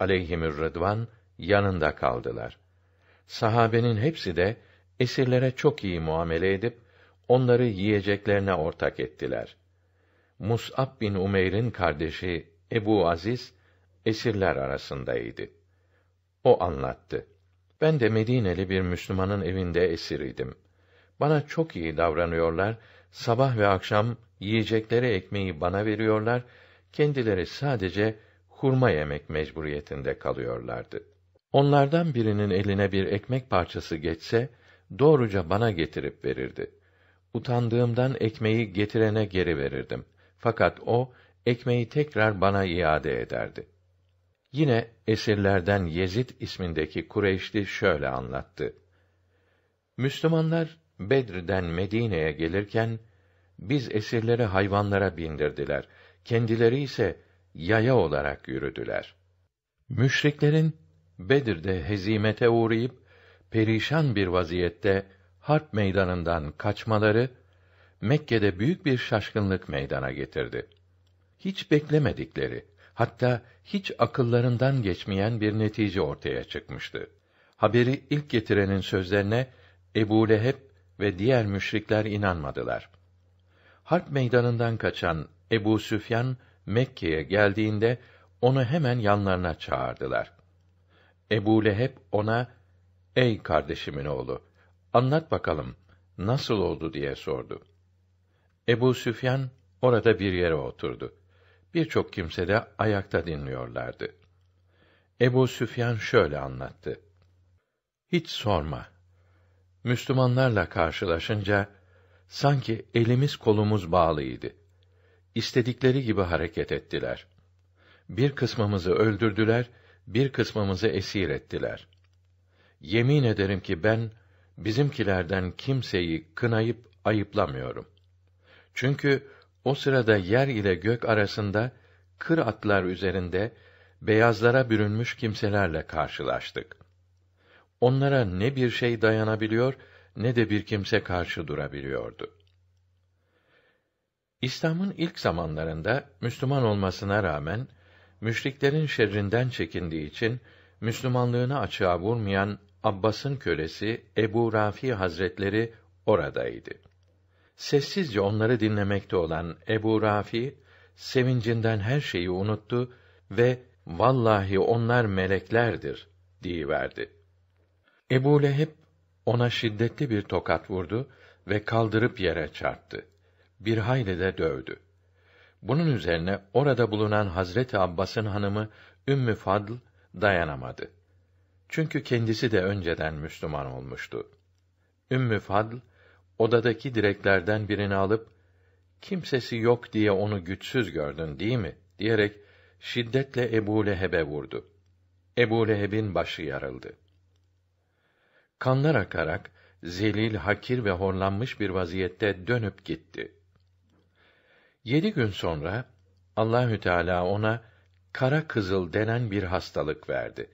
[SPEAKER 1] aleyhimür rıdvan yanında kaldılar. Sahabenin hepsi de esirlere çok iyi muamele edip onları yiyeceklerine ortak ettiler. Mus'ab bin Umeyr'in kardeşi Ebu Aziz esirler arasındaydı. O anlattı. Ben de Medineli bir Müslümanın evinde esiriydim. Bana çok iyi davranıyorlar. Sabah ve akşam yiyecekleri ekmeği bana veriyorlar. Kendileri sadece hurma yemek mecburiyetinde kalıyorlardı. Onlardan birinin eline bir ekmek parçası geçse, doğruca bana getirip verirdi. Utandığımdan ekmeği getirene geri verirdim.'' Fakat o ekmeği tekrar bana iade ederdi. Yine esirlerden Yezid ismindeki Kureyşli şöyle anlattı. Müslümanlar Bedr'den Medine'ye gelirken biz esirleri hayvanlara bindirdiler. Kendileri ise yaya olarak yürüdüler. Müşriklerin Bedir'de hezimete uğrayıp perişan bir vaziyette harp meydanından kaçmaları Mekke'de büyük bir şaşkınlık meydana getirdi. Hiç beklemedikleri, hatta hiç akıllarından geçmeyen bir netice ortaya çıkmıştı. Haberi ilk getirenin sözlerine Ebu Leheb ve diğer müşrikler inanmadılar. Harp meydanından kaçan Ebu Süfyan Mekke'ye geldiğinde onu hemen yanlarına çağırdılar. Ebu Leheb ona "Ey kardeşimin oğlu, anlat bakalım nasıl oldu?" diye sordu. Ebu Süfyan orada bir yere oturdu. Birçok kimse de ayakta dinliyorlardı. Ebu Süfyan şöyle anlattı. Hiç sorma. Müslümanlarla karşılaşınca sanki elimiz kolumuz bağlıydı. İstedikleri gibi hareket ettiler. Bir kısmımızı öldürdüler, bir kısmımızı esir ettiler. Yemin ederim ki ben bizimkilerden kimseyi kınayıp ayıplamıyorum. Çünkü o sırada yer ile gök arasında kır atlar üzerinde beyazlara bürünmüş kimselerle karşılaştık. Onlara ne bir şey dayanabiliyor ne de bir kimse karşı durabiliyordu. İslam'ın ilk zamanlarında Müslüman olmasına rağmen müşriklerin şerrinden çekindiği için Müslümanlığını açığa vurmayan Abbas'ın kölesi Ebu Rafi Hazretleri oradaydı. Sessizce onları dinlemekte olan Ebu Rafi sevincinden her şeyi unuttu ve vallahi onlar meleklerdir diyiverdi. Ebu Leheb ona şiddetli bir tokat vurdu ve kaldırıp yere çarptı. Bir hayli de dövdü. Bunun üzerine orada bulunan Hazreti Abbas'ın hanımı Ümmü Fadl dayanamadı. Çünkü kendisi de önceden Müslüman olmuştu. Ümmü Fadl odadaki direklerden birini alıp kimsesi yok diye onu güçsüz gördün değil mi diyerek şiddetle Ebu Leheb'e vurdu. Ebu Leheb'in başı yarıldı. Kanlar akarak zelil, hakir ve horlanmış bir vaziyette dönüp gitti. Yedi gün sonra Allahü Teala ona kara kızıl denen bir hastalık verdi.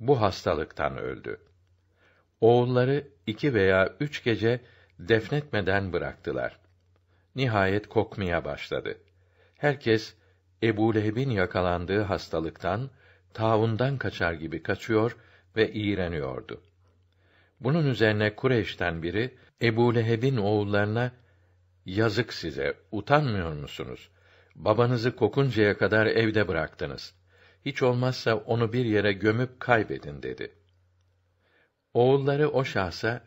[SPEAKER 1] Bu hastalıktan öldü. Oğulları iki veya üç gece defnetmeden bıraktılar. Nihayet kokmaya başladı. Herkes Ebu Leheb'in yakalandığı hastalıktan, taundan kaçar gibi kaçıyor ve iğreniyordu. Bunun üzerine Kureyş'ten biri Ebu Leheb'in oğullarına "Yazık size, utanmıyor musunuz? Babanızı kokuncaya kadar evde bıraktınız. Hiç olmazsa onu bir yere gömüp kaybedin." dedi. Oğulları o şahsa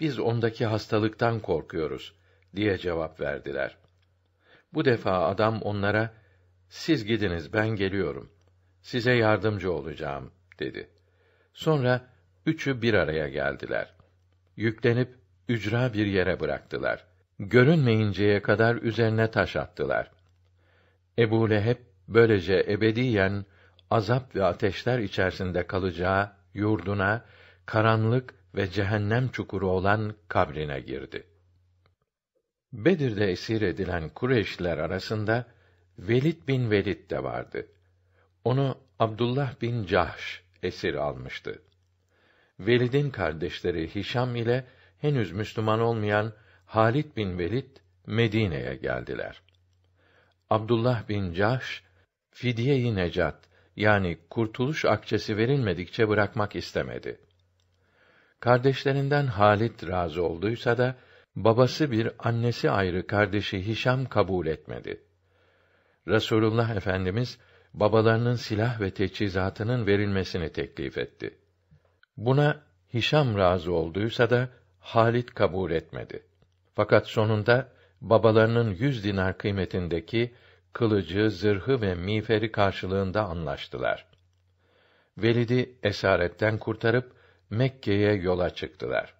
[SPEAKER 1] biz ondaki hastalıktan korkuyoruz diye cevap verdiler. Bu defa adam onlara siz gidiniz ben geliyorum. Size yardımcı olacağım dedi. Sonra üçü bir araya geldiler. Yüklenip ücra bir yere bıraktılar. Görünmeyinceye kadar üzerine taş attılar. Ebu Leheb böylece ebediyen azap ve ateşler içerisinde kalacağı yurduna karanlık ve cehennem çukuru olan kabrine girdi. Bedir'de esir edilen Kureyşliler arasında Velid bin Velid de vardı. Onu Abdullah bin Cahş esir almıştı. Velid'in kardeşleri Hişam ile henüz Müslüman olmayan Halid bin Velid Medine'ye geldiler. Abdullah bin Cahş fidye-i necat yani kurtuluş akçesi verilmedikçe bırakmak istemedi. Kardeşlerinden Halit razı olduysa da babası bir annesi ayrı kardeşi Hişam kabul etmedi. Resulullah Efendimiz babalarının silah ve teçhizatının verilmesini teklif etti. Buna Hişam razı olduysa da Halit kabul etmedi. Fakat sonunda babalarının yüz dinar kıymetindeki kılıcı, zırhı ve miğferi karşılığında anlaştılar. Velidi esaretten kurtarıp Mekke'ye yola çıktılar.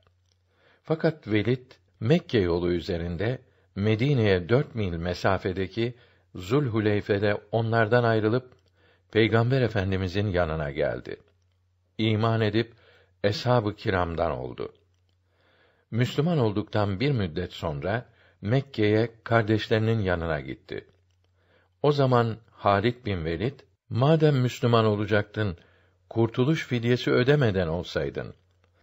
[SPEAKER 1] Fakat Velid Mekke yolu üzerinde Medine'ye dört mil mesafedeki Zulhuleyfe'de onlardan ayrılıp Peygamber Efendimizin yanına geldi. İman edip eshab-ı kiramdan oldu. Müslüman olduktan bir müddet sonra Mekke'ye kardeşlerinin yanına gitti. O zaman Halid bin Velid, madem Müslüman olacaktın, kurtuluş fidyesi ödemeden olsaydın,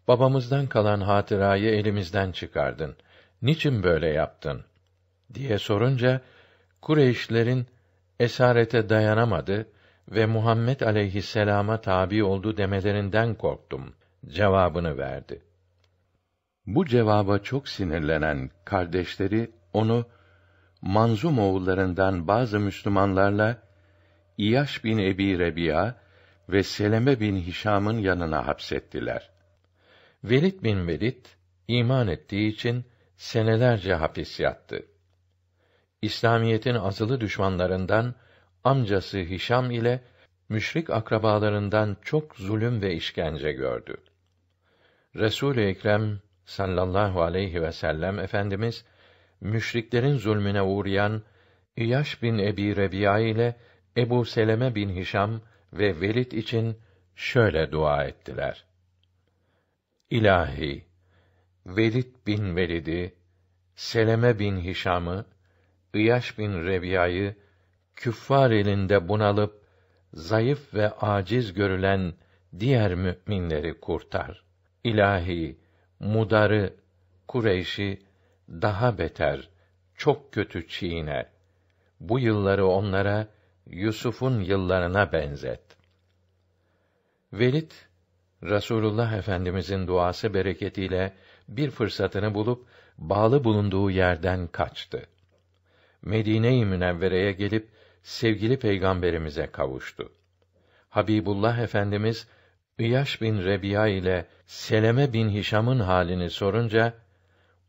[SPEAKER 1] babamızdan kalan hatırayı elimizden çıkardın. Niçin böyle yaptın? diye sorunca, Kureyşlerin esarete dayanamadı ve Muhammed aleyhisselama tabi oldu demelerinden korktum. Cevabını verdi. Bu cevaba çok sinirlenen kardeşleri onu Manzum oğullarından bazı Müslümanlarla İyaş bin Ebi Rebiya ve Seleme bin Hişam'ın yanına hapsettiler. Velid bin Velid iman ettiği için senelerce hapis yattı. İslamiyetin azılı düşmanlarından amcası Hişam ile müşrik akrabalarından çok zulüm ve işkence gördü. Resul-i Ekrem sallallahu aleyhi ve sellem efendimiz müşriklerin zulmüne uğrayan İyaş bin Ebi Rebiya ile Ebu Seleme bin Hişam ve Velid için şöyle dua ettiler. İlahi, Velid bin Velid'i, Seleme bin Hişam'ı, Iyaş bin Rebiya'yı, küffar elinde bunalıp, zayıf ve aciz görülen diğer mü'minleri kurtar. İlahi, Mudar'ı, Kureyş'i daha beter, çok kötü çiğne. Bu yılları onlara Yusuf'un yıllarına benzet. Velid Rasulullah Efendimizin duası bereketiyle bir fırsatını bulup bağlı bulunduğu yerden kaçtı. Medine-i Münevvere'ye gelip sevgili peygamberimize kavuştu. Habibullah Efendimiz Üyaş bin Rebiya ile Seleme bin Hişam'ın halini sorunca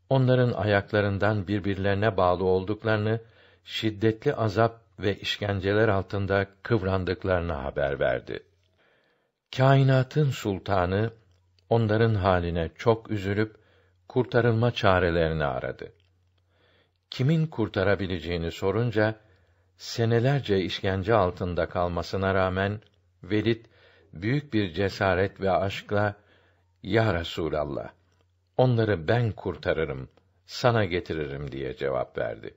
[SPEAKER 1] onların ayaklarından birbirlerine bağlı olduklarını şiddetli azap ve işkenceler altında kıvrandıklarını haber verdi. Kainatın sultanı onların haline çok üzülüp kurtarılma çarelerini aradı. Kimin kurtarabileceğini sorunca senelerce işkence altında kalmasına rağmen Velid büyük bir cesaret ve aşkla "Ya Resulallah, onları ben kurtarırım, sana getiririm." diye cevap verdi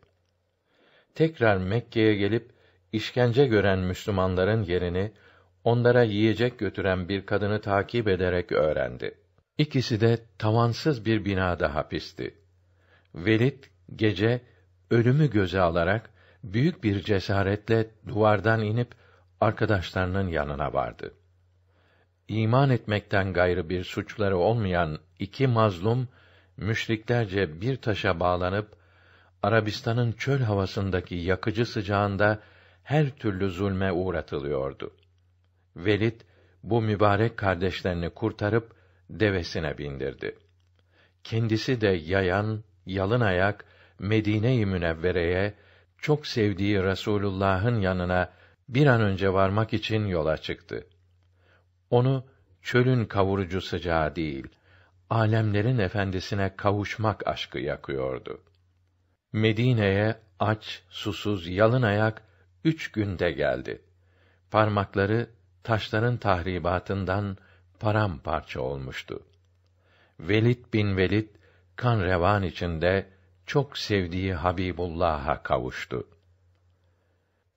[SPEAKER 1] tekrar Mekke'ye gelip işkence gören Müslümanların yerini onlara yiyecek götüren bir kadını takip ederek öğrendi. İkisi de tavansız bir binada hapisti. Velid gece ölümü göze alarak büyük bir cesaretle duvardan inip arkadaşlarının yanına vardı. İman etmekten gayrı bir suçları olmayan iki mazlum müşriklerce bir taşa bağlanıp Arabistan'ın çöl havasındaki yakıcı sıcağında her türlü zulme uğratılıyordu. Velid bu mübarek kardeşlerini kurtarıp devesine bindirdi. Kendisi de yayan, yalın ayak Medine-i Münevvere'ye çok sevdiği Resulullah'ın yanına bir an önce varmak için yola çıktı. Onu çölün kavurucu sıcağı değil, alemlerin efendisine kavuşmak aşkı yakıyordu. Medine'ye aç, susuz, yalın ayak üç günde geldi. Parmakları taşların tahribatından paramparça olmuştu. Velid bin Velid kan revan içinde çok sevdiği Habibullah'a kavuştu.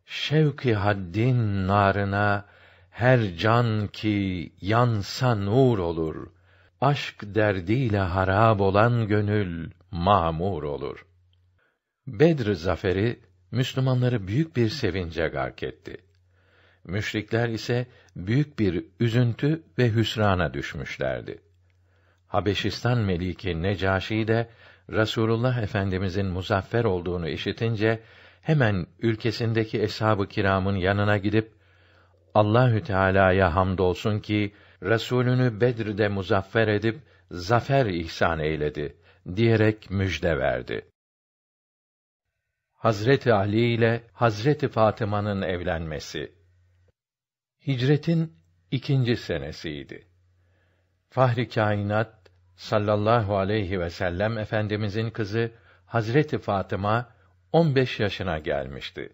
[SPEAKER 1] Şevki haddin narına her can ki yansa nur olur. Aşk derdiyle harab olan gönül mamur olur.'' Bedr zaferi Müslümanları büyük bir sevince gark etti. Müşrikler ise büyük bir üzüntü ve hüsrana düşmüşlerdi. Habeşistan meliki Necaşi de Rasulullah Efendimizin muzaffer olduğunu işitince hemen ülkesindeki eshab-ı kiramın yanına gidip Allahü Teala'ya hamdolsun ki Resulünü Bedir'de muzaffer edip zafer ihsan eyledi diyerek müjde verdi. Hazreti Ali ile Hazreti Fatıma'nın evlenmesi. Hicretin ikinci senesiydi. Fahri kainat sallallahu aleyhi ve sellem efendimizin kızı Hazreti Fatıma 15 yaşına gelmişti.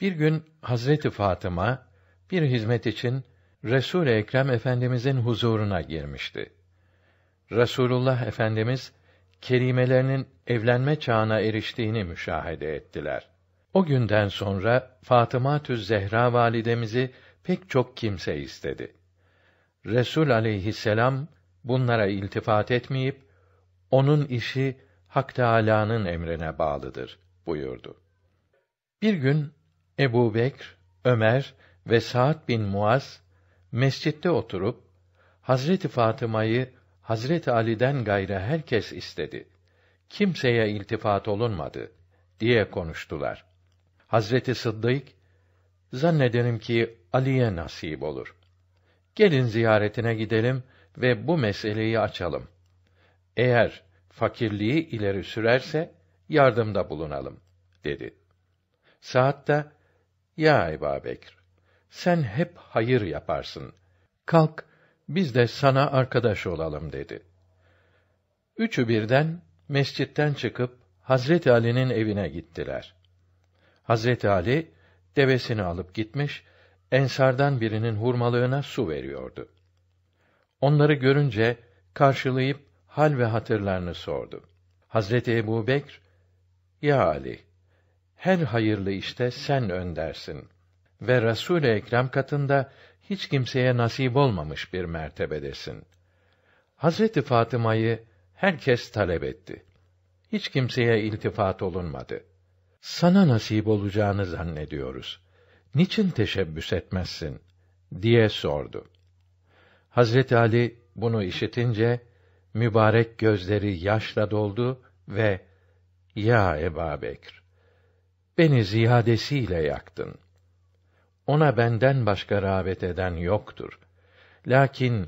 [SPEAKER 1] Bir gün Hazreti Fatıma bir hizmet için Resul Ekrem Efendimizin huzuruna girmişti. Resulullah Efendimiz kerimelerinin evlenme çağına eriştiğini müşahede ettiler. O günden sonra Fatıma Tüz Zehra validemizi pek çok kimse istedi. Resul aleyhisselam bunlara iltifat etmeyip onun işi Hak Teâlâ'nın emrine bağlıdır buyurdu. Bir gün Ebu Bekr, Ömer ve Sa'd bin Muaz mescitte oturup Hazreti Fatıma'yı Hazret Ali'den gayrı herkes istedi. Kimseye iltifat olunmadı diye konuştular. Hazreti Sıddık zannederim ki Ali'ye nasip olur. Gelin ziyaretine gidelim ve bu meseleyi açalım. Eğer fakirliği ileri sürerse yardımda bulunalım dedi. Saat da ya Ebu Bekir, sen hep hayır yaparsın. Kalk biz de sana arkadaş olalım dedi. Üçü birden mescitten çıkıp Hazret Ali'nin evine gittiler. Hazret Ali devesini alıp gitmiş, ensardan birinin hurmalığına su veriyordu. Onları görünce karşılayıp hal ve hatırlarını sordu. Hazreti Ebu Bekr, Ya Ali, her hayırlı işte sen öndersin ve Resul-i Ekrem katında hiç kimseye nasip olmamış bir mertebedesin. Hazreti Fatıma'yı herkes talep etti. Hiç kimseye iltifat olunmadı. Sana nasip olacağını zannediyoruz. Niçin teşebbüs etmezsin? diye sordu. Hazreti Ali bunu işitince mübarek gözleri yaşla doldu ve ya Ebu Bekr, beni ziyadesiyle yaktın. Ona benden başka rağbet eden yoktur. Lakin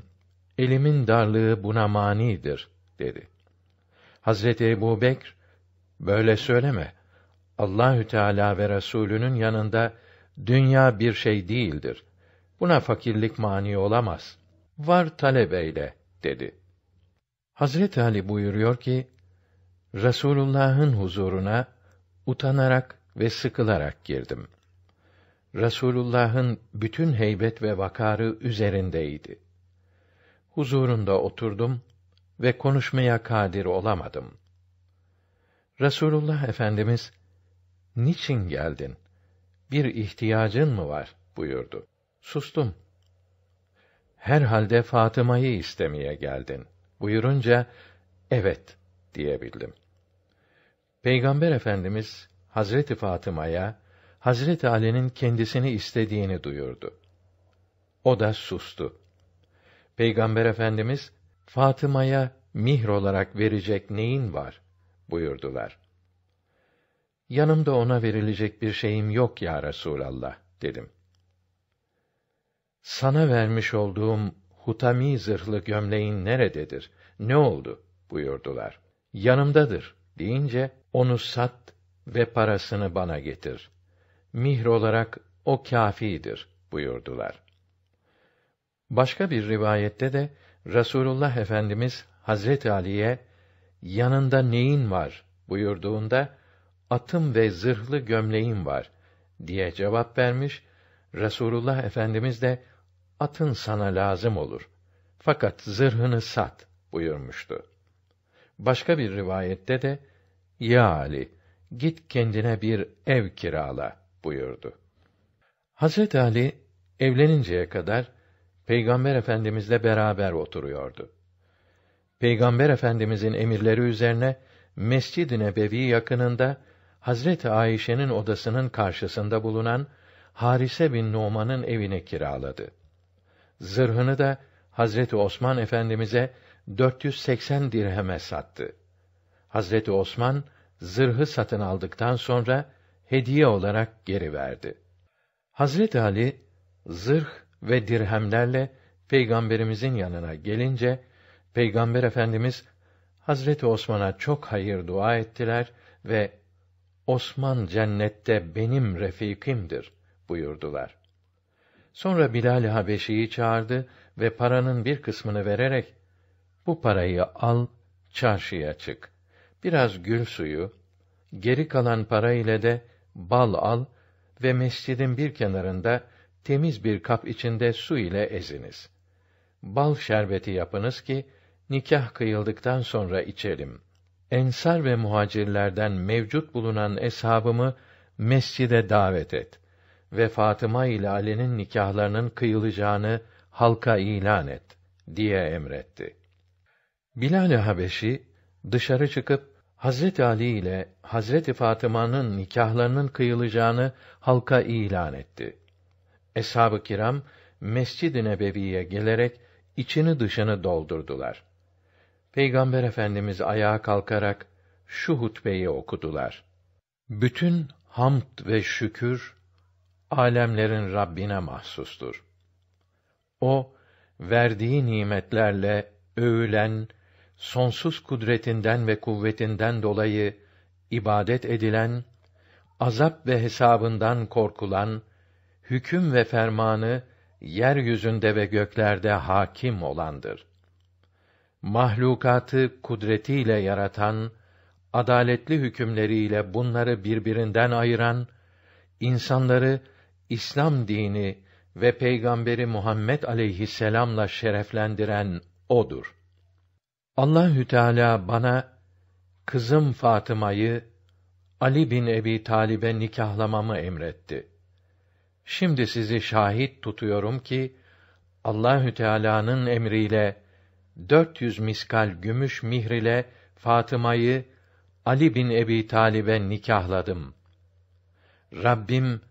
[SPEAKER 1] elimin darlığı buna manidir dedi. Hazreti Ebu Bekr, böyle söyleme. Allahü Teala ve Resulünün yanında dünya bir şey değildir. Buna fakirlik mani olamaz. Var talebeyle dedi. Hazreti Ali buyuruyor ki, Resulullah'ın huzuruna utanarak ve sıkılarak girdim.'' Resulullah'ın bütün heybet ve vakarı üzerindeydi. Huzurunda oturdum ve konuşmaya kadir olamadım. Resulullah Efendimiz, niçin geldin? Bir ihtiyacın mı var? buyurdu. Sustum. Herhalde Fatıma'yı istemeye geldin. Buyurunca, evet diyebildim. Peygamber Efendimiz, Hazreti Fatıma'ya, Hazret Ali'nin kendisini istediğini duyurdu. O da sustu. Peygamber Efendimiz Fatıma'ya mihr olarak verecek neyin var buyurdular. Yanımda ona verilecek bir şeyim yok ya Resulallah dedim. Sana vermiş olduğum hutami zırhlı gömleğin nerededir? Ne oldu? buyurdular. Yanımdadır deyince onu sat ve parasını bana getir mihr olarak o kâfidir buyurdular. Başka bir rivayette de Rasulullah Efendimiz Hazret Ali'ye yanında neyin var buyurduğunda atım ve zırhlı gömleğim var diye cevap vermiş. Rasulullah Efendimiz de atın sana lazım olur. Fakat zırhını sat buyurmuştu. Başka bir rivayette de ya Ali git kendine bir ev kirala buyurdu. Hazret Ali evleninceye kadar Peygamber Efendimizle beraber oturuyordu. Peygamber Efendimizin emirleri üzerine Mescid-i Nebevi yakınında Hazret Ayşe'nin odasının karşısında bulunan Harise bin Numan'ın evine kiraladı. Zırhını da Hazreti Osman Efendimize 480 dirheme sattı. Hazreti Osman zırhı satın aldıktan sonra hediye olarak geri verdi. Hazreti Ali zırh ve dirhemlerle peygamberimizin yanına gelince peygamber efendimiz Hazreti Osman'a çok hayır dua ettiler ve Osman cennette benim refikimdir buyurdular. Sonra Bilal Habeşi'yi çağırdı ve paranın bir kısmını vererek bu parayı al çarşıya çık. Biraz gül suyu, geri kalan parayla ile de bal al ve mescidin bir kenarında temiz bir kap içinde su ile eziniz. Bal şerbeti yapınız ki nikah kıyıldıktan sonra içelim. Ensar ve muhacirlerden mevcut bulunan eshabımı mescide davet et ve Fatıma ile Ali'nin nikahlarının kıyılacağını halka ilan et diye emretti. Bilal-i Habeşi dışarı çıkıp Hazreti Ali ile Hazreti Fatıma'nın nikahlarının kıyılacağını halka ilan etti. Eshab-ı kiram Mescid-i Nebevi'ye gelerek içini dışını doldurdular. Peygamber Efendimiz ayağa kalkarak şu hutbeyi okudular. Bütün hamd ve şükür alemlerin Rabbine mahsustur. O verdiği nimetlerle övülen, sonsuz kudretinden ve kuvvetinden dolayı ibadet edilen, azap ve hesabından korkulan, hüküm ve fermanı yeryüzünde ve göklerde hakim olandır. Mahlukatı kudretiyle yaratan, adaletli hükümleriyle bunları birbirinden ayıran, insanları İslam dini ve Peygamberi Muhammed aleyhisselamla şereflendiren odur. Allahü Teala bana kızım Fatıma'yı Ali bin Ebi Talib'e nikahlamamı emretti. Şimdi sizi şahit tutuyorum ki Allahü Teala'nın emriyle 400 miskal gümüş mihr ile Fatıma'yı Ali bin Ebi Talib'e nikahladım. Rabbim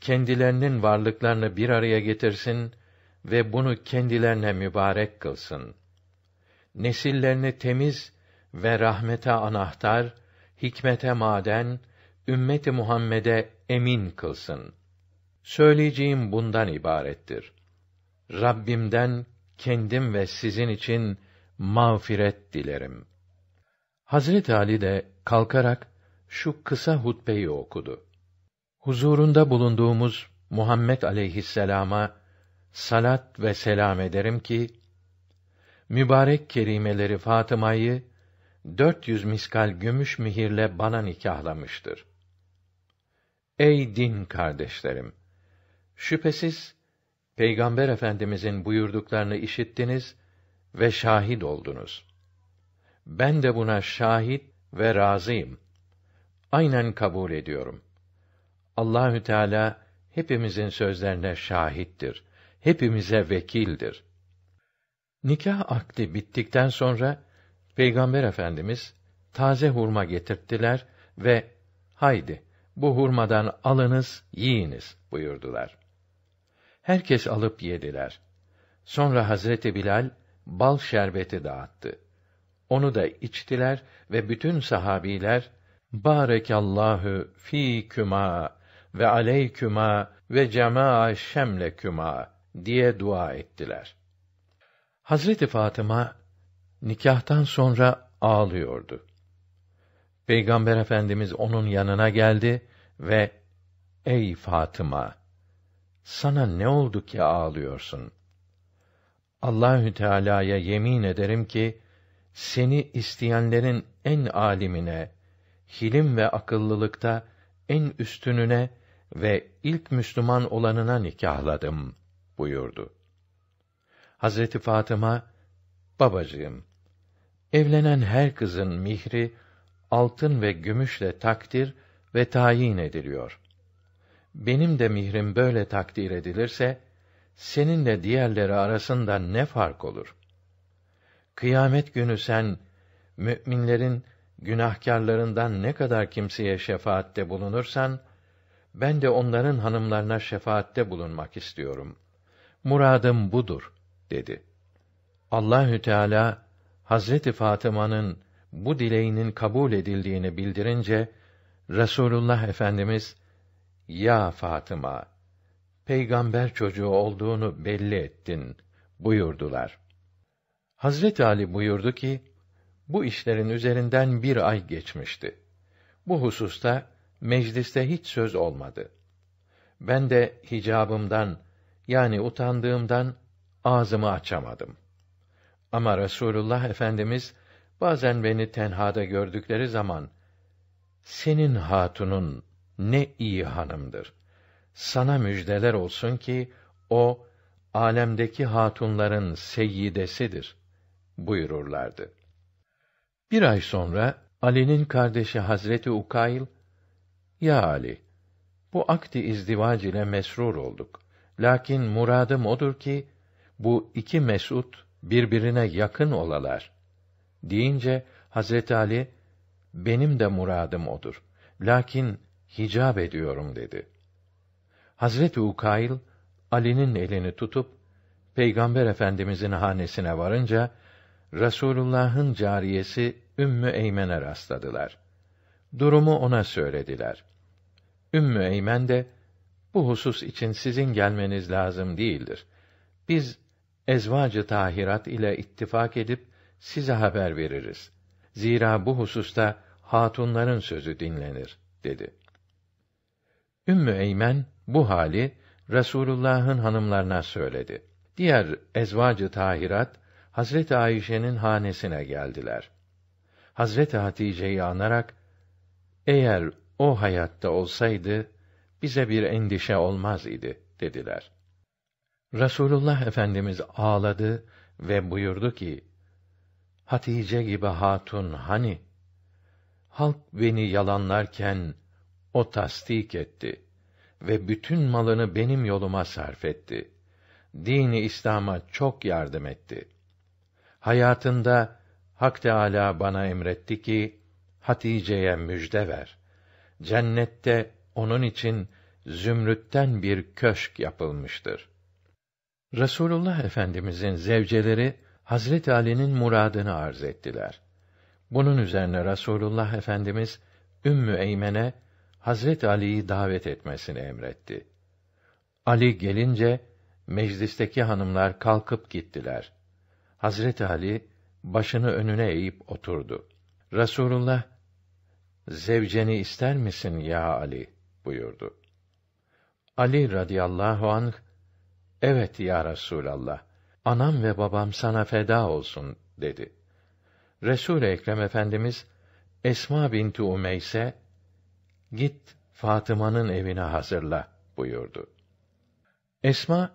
[SPEAKER 1] kendilerinin varlıklarını bir araya getirsin ve bunu kendilerine mübarek kılsın.'' nesillerini temiz ve rahmete anahtar, hikmete maden, ümmeti Muhammed'e emin kılsın. Söyleyeceğim bundan ibarettir. Rabbimden kendim ve sizin için mağfiret dilerim. Hazret Ali de kalkarak şu kısa hutbeyi okudu. Huzurunda bulunduğumuz Muhammed aleyhisselama salat ve selam ederim ki mübarek kerimeleri Fatıma'yı 400 miskal gümüş mihirle bana nikahlamıştır. Ey din kardeşlerim! Şüphesiz Peygamber Efendimizin buyurduklarını işittiniz ve şahit oldunuz. Ben de buna şahit ve razıyım. Aynen kabul ediyorum. Allahü Teala hepimizin sözlerine şahittir. Hepimize vekildir.'' Nikah akdi bittikten sonra Peygamber Efendimiz taze hurma getirttiler ve haydi bu hurmadan alınız, yiyiniz buyurdular. Herkes alıp yediler. Sonra Hazreti Bilal bal şerbeti dağıttı. Onu da içtiler ve bütün sahabiler Barekallahu fikuma ve aleykuma ve cema cemaa şemlekuma diye dua ettiler. Hazreti Fatıma nikahtan sonra ağlıyordu. Peygamber Efendimiz onun yanına geldi ve "Ey Fatıma, sana ne oldu ki ağlıyorsun? Allahü Teala'ya yemin ederim ki seni isteyenlerin en alimine, hilim ve akıllılıkta en üstününe ve ilk Müslüman olanına nikahladım." buyurdu. Hazreti Fatıma, babacığım, evlenen her kızın mihri, altın ve gümüşle takdir ve tayin ediliyor. Benim de mihrim böyle takdir edilirse, seninle diğerleri arasında ne fark olur? Kıyamet günü sen, mü'minlerin günahkarlarından ne kadar kimseye şefaatte bulunursan, ben de onların hanımlarına şefaatte bulunmak istiyorum. Muradım budur.'' dedi. Allahü Teala Hazreti Fatıma'nın bu dileğinin kabul edildiğini bildirince Resulullah Efendimiz "Ya Fatıma, peygamber çocuğu olduğunu belli ettin." buyurdular. Hazret Ali buyurdu ki, bu işlerin üzerinden bir ay geçmişti. Bu hususta mecliste hiç söz olmadı. Ben de hicabımdan yani utandığımdan ağzımı açamadım. Ama Resulullah Efendimiz bazen beni tenhada gördükleri zaman senin hatunun ne iyi hanımdır. Sana müjdeler olsun ki o alemdeki hatunların seyyidesidir buyururlardı. Bir ay sonra Ali'nin kardeşi Hazreti Ukayl ya Ali bu akdi izdivac ile mesrur olduk. Lakin muradım odur ki bu iki Mesut birbirine yakın olalar deyince Hazreti Ali benim de muradım odur. Lakin hicab ediyorum dedi. Hazreti Ukail Ali'nin elini tutup Peygamber Efendimizin hanesine varınca Resulullah'ın cariyesi Ümmü Eymen'e rastladılar. Durumu ona söylediler. Ümmü Eymen de bu husus için sizin gelmeniz lazım değildir. Biz ezvacı tahirat ile ittifak edip size haber veririz. Zira bu hususta hatunların sözü dinlenir dedi. Ümmü Eymen bu hali Resulullah'ın hanımlarına söyledi. Diğer ezvacı tahirat Hazreti Ayşe'nin hanesine geldiler. Hazreti Hatice'yi anarak eğer o hayatta olsaydı bize bir endişe olmaz idi dediler. Resulullah Efendimiz ağladı ve buyurdu ki, Hatice gibi hatun hani? Halk beni yalanlarken, o tasdik etti ve bütün malını benim yoluma sarf etti. Dini İslam'a çok yardım etti. Hayatında Hak Teala bana emretti ki, Hatice'ye müjde ver. Cennette onun için zümrütten bir köşk yapılmıştır. Resulullah Efendimizin zevceleri Hazret Ali'nin muradını arz ettiler. Bunun üzerine Resulullah Efendimiz Ümmü Eymen'e Hazret Ali'yi davet etmesini emretti. Ali gelince meclisteki hanımlar kalkıp gittiler. Hazret Ali başını önüne eğip oturdu. Resulullah zevceni ister misin ya Ali buyurdu. Ali radıyallahu anh Evet ya Resûlallah, anam ve babam sana feda olsun dedi. Resul Ekrem Efendimiz Esma binti Umeyse git Fatıma'nın evine hazırla buyurdu. Esma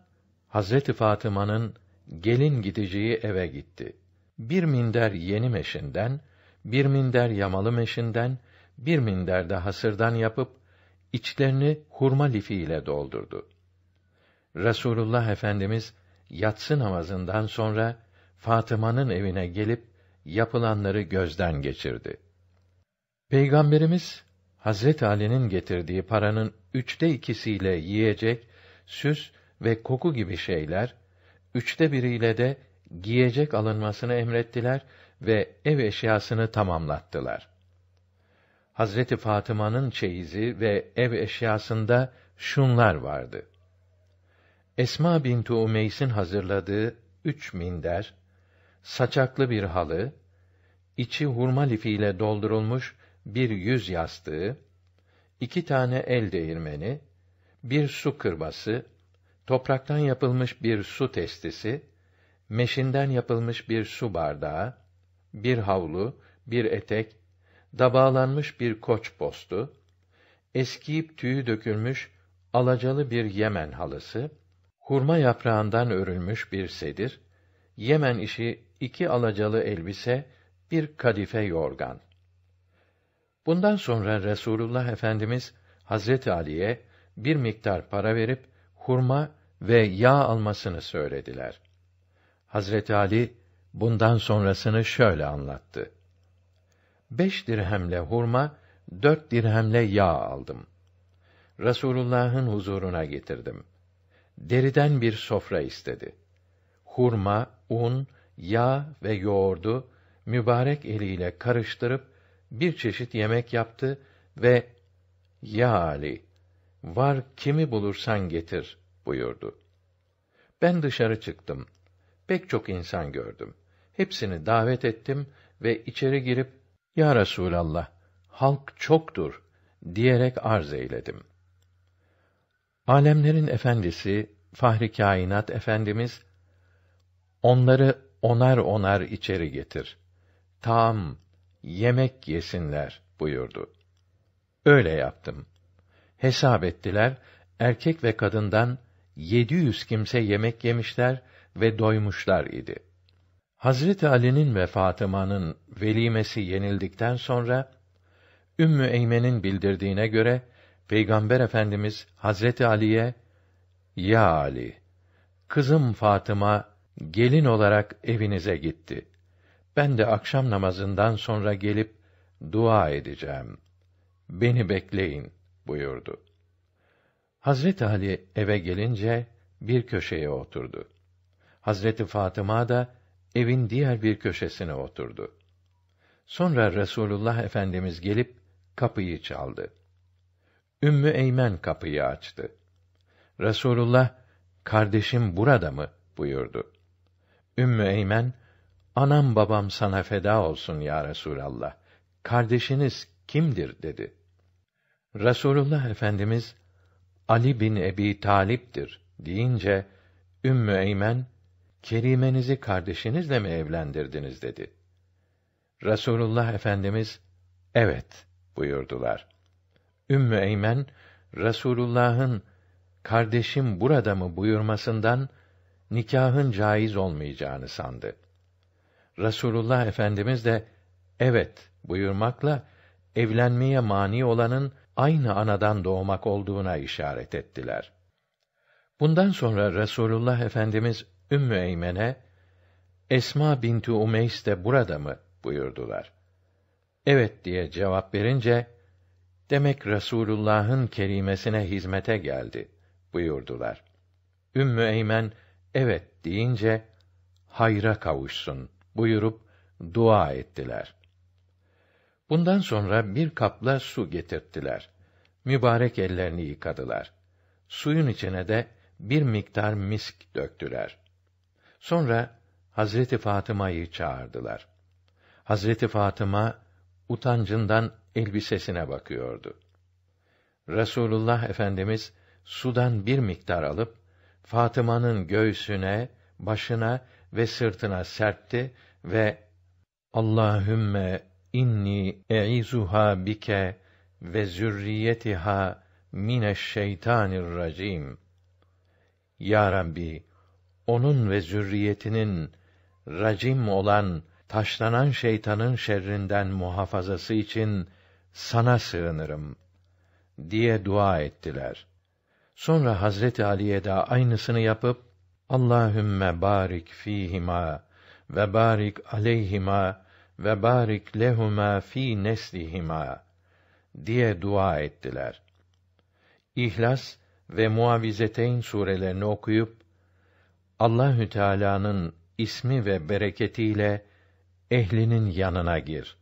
[SPEAKER 1] Hazreti Fatıma'nın gelin gideceği eve gitti. Bir minder yeni meşinden, bir minder yamalı meşinden, bir minder de hasırdan yapıp içlerini hurma lifi ile doldurdu. Resulullah Efendimiz yatsı namazından sonra Fatıma'nın evine gelip yapılanları gözden geçirdi. Peygamberimiz Hazret Ali'nin getirdiği paranın üçte ikisiyle yiyecek, süs ve koku gibi şeyler, üçte biriyle de giyecek alınmasını emrettiler ve ev eşyasını tamamlattılar. Hazreti Fatıma'nın çeyizi ve ev eşyasında şunlar vardı. Esma binti Umeys'in hazırladığı üç minder, saçaklı bir halı, içi hurma lifiyle doldurulmuş bir yüz yastığı, iki tane el değirmeni, bir su kırbası, topraktan yapılmış bir su testisi, meşinden yapılmış bir su bardağı, bir havlu, bir etek, dabağlanmış bir koç postu, eskiyip tüyü dökülmüş alacalı bir Yemen halısı, hurma yaprağından örülmüş bir sedir, Yemen işi iki alacalı elbise, bir kadife yorgan. Bundan sonra Resulullah Efendimiz Hazreti Ali'ye bir miktar para verip hurma ve yağ almasını söylediler. Hazreti Ali bundan sonrasını şöyle anlattı. Beş dirhemle hurma, dört dirhemle yağ aldım. Resulullah'ın huzuruna getirdim.'' deriden bir sofra istedi. Hurma, un, yağ ve yoğurdu mübarek eliyle karıştırıp bir çeşit yemek yaptı ve "Ya Ali, var kimi bulursan getir." buyurdu. Ben dışarı çıktım. Pek çok insan gördüm. Hepsini davet ettim ve içeri girip "Ya Resulallah, halk çoktur." diyerek arz eyledim.'' Alemlerin efendisi Fahri Kainat Efendimiz onları onar onar içeri getir. Tam yemek yesinler buyurdu. Öyle yaptım. Hesap ettiler, erkek ve kadından 700 kimse yemek yemişler ve doymuşlar idi. Hazreti Ali'nin ve Fatıma'nın velimesi yenildikten sonra Ümmü Eymen'in bildirdiğine göre Peygamber Efendimiz Hazreti Ali'ye "Ya Ali, kızım Fatıma gelin olarak evinize gitti. Ben de akşam namazından sonra gelip dua edeceğim. Beni bekleyin." buyurdu. Hazreti Ali eve gelince bir köşeye oturdu. Hazreti Fatıma da evin diğer bir köşesine oturdu. Sonra Resulullah Efendimiz gelip kapıyı çaldı. Ümmü Eymen kapıyı açtı. Resulullah, kardeşim burada mı? buyurdu. Ümmü Eymen, anam babam sana feda olsun ya Resulallah. Kardeşiniz kimdir? dedi. Resulullah Efendimiz, Ali bin Ebi Talip'tir deyince, Ümmü Eymen, Kerimenizi kardeşinizle mi evlendirdiniz dedi. Resulullah Efendimiz, evet buyurdular. Ümmü Eymen Resulullah'ın kardeşim burada mı buyurmasından nikahın caiz olmayacağını sandı. Resulullah Efendimiz de evet buyurmakla evlenmeye mani olanın aynı anadan doğmak olduğuna işaret ettiler. Bundan sonra Resulullah Efendimiz Ümmü Eymen'e Esma binti Umeys de burada mı buyurdular. Evet diye cevap verince Demek Resulullah'ın kerimesine hizmete geldi buyurdular. Ümmü Eymen evet deyince hayra kavuşsun buyurup dua ettiler. Bundan sonra bir kapla su getirttiler. Mübarek ellerini yıkadılar. Suyun içine de bir miktar misk döktüler. Sonra Hazreti Fatıma'yı çağırdılar. Hazreti Fatıma utancından elbisesine bakıyordu. Resulullah Efendimiz sudan bir miktar alıp Fatıma'nın göğsüne, başına ve sırtına serpti ve Allahümme inni eizuha bike ve zürriyetiha mineşşeytanirracim. Ya Rabbi, onun ve zürriyetinin racim olan taşlanan şeytanın şerrinden muhafazası için sana sığınırım diye dua ettiler. Sonra Hazreti Ali'ye de aynısını yapıp Allahümme barik fihima ve barik aleyhima ve barik lehuma fi neslihima diye dua ettiler. İhlas ve Muavizeteyn surelerini okuyup Allahü Teala'nın ismi ve bereketiyle ehlinin yanına gir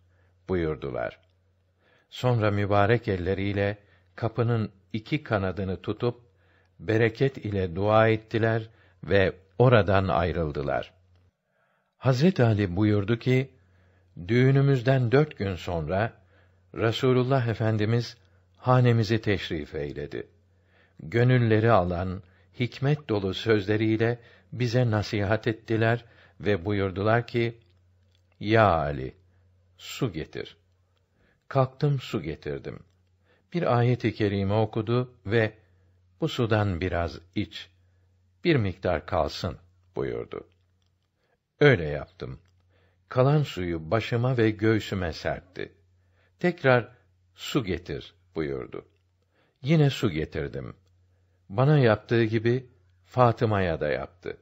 [SPEAKER 1] buyurdular. Sonra mübarek elleriyle kapının iki kanadını tutup bereket ile dua ettiler ve oradan ayrıldılar. Hazret Ali buyurdu ki, düğünümüzden dört gün sonra Rasulullah Efendimiz hanemizi teşrif eyledi. Gönülleri alan hikmet dolu sözleriyle bize nasihat ettiler ve buyurdular ki: Ya Ali, su getir.'' kalktım su getirdim. Bir ayet-i kerime okudu ve bu sudan biraz iç, bir miktar kalsın buyurdu. Öyle yaptım. Kalan suyu başıma ve göğsüme serpti. Tekrar su getir buyurdu. Yine su getirdim. Bana yaptığı gibi Fatıma'ya da yaptı.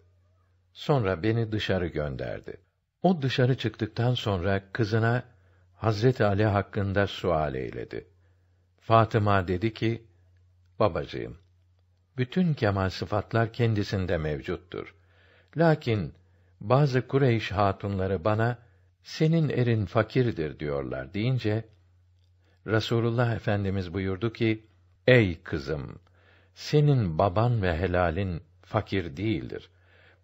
[SPEAKER 1] Sonra beni dışarı gönderdi. O dışarı çıktıktan sonra kızına Hazreti Ali hakkında sual eyledi. Fatıma dedi ki: Babacığım, bütün kemal sıfatlar kendisinde mevcuttur. Lakin bazı Kureyş hatunları bana senin erin fakirdir diyorlar deyince Rasulullah Efendimiz buyurdu ki: Ey kızım, senin baban ve helalin fakir değildir.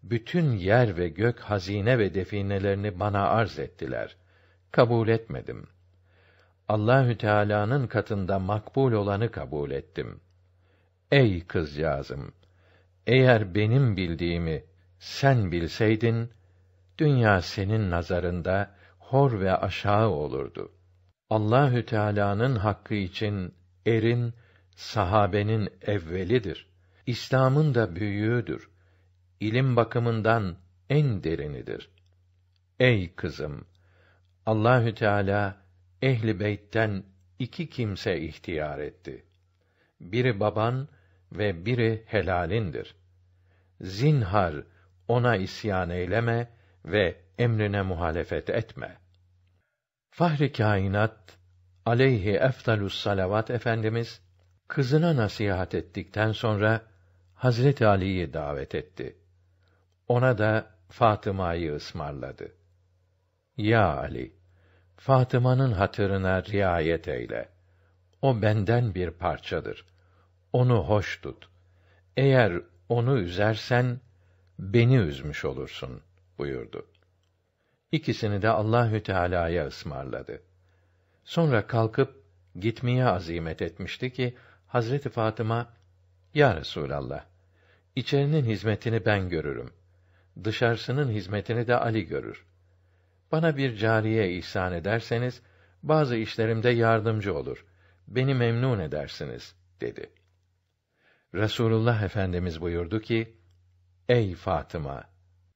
[SPEAKER 1] Bütün yer ve gök hazine ve definelerini bana arz ettiler kabul etmedim. Allahü Teala'nın katında makbul olanı kabul ettim. Ey kızcağızım, eğer benim bildiğimi sen bilseydin, dünya senin nazarında hor ve aşağı olurdu. Allahü Teala'nın hakkı için erin sahabenin evvelidir. İslam'ın da büyüğüdür. İlim bakımından en derinidir. Ey kızım, Allahü Teala ehli beytten iki kimse ihtiyar etti. Biri baban ve biri helalindir. Zinhar ona isyan eyleme ve emrine muhalefet etme. Fahri kainat aleyhi efdalus salavat efendimiz kızına nasihat ettikten sonra Hazreti Ali'yi davet etti. Ona da Fatıma'yı ısmarladı. Ya Ali Fatıma'nın hatırına riayet eyle. O benden bir parçadır. Onu hoş tut. Eğer onu üzersen beni üzmüş olursun buyurdu. İkisini de Allahü Teala'ya ısmarladı. Sonra kalkıp gitmeye azimet etmişti ki Hazreti Fatıma "Ya Resulallah, içerinin hizmetini ben görürüm. Dışarısının hizmetini de Ali görür. Bana bir cariye ihsan ederseniz, bazı işlerimde yardımcı olur. Beni memnun edersiniz, dedi. Resulullah Efendimiz buyurdu ki, Ey Fatıma!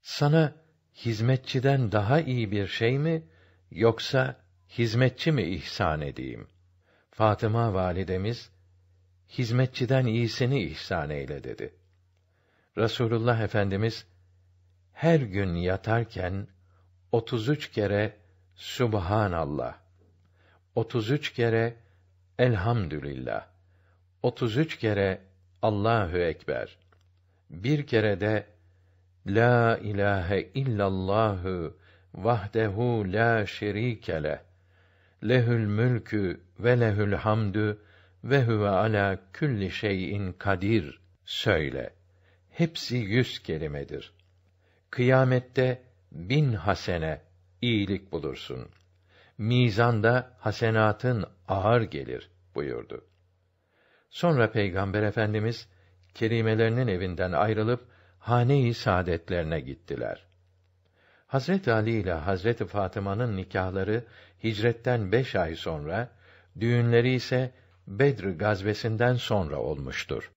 [SPEAKER 1] Sana hizmetçiden daha iyi bir şey mi, yoksa hizmetçi mi ihsan edeyim? Fatıma validemiz, hizmetçiden iyisini ihsan eyle dedi. Resulullah Efendimiz, her gün yatarken, 33 kere Subhanallah, 33 kere Elhamdülillah, 33 kere Allahu Ekber, bir kere de La ilahe illallahü vahdehu la şerike Lehül mülkü ve lehül hamdü ve huve ala külli şeyin kadir söyle. Hepsi yüz kelimedir. Kıyamette bin hasene iyilik bulursun. Mizanda hasenatın ağır gelir buyurdu. Sonra Peygamber Efendimiz kerimelerinin evinden ayrılıp hane-i saadetlerine gittiler. Hazret Ali ile Hazret Fatıma'nın nikahları hicretten beş ay sonra, düğünleri ise Bedr gazvesinden sonra olmuştur.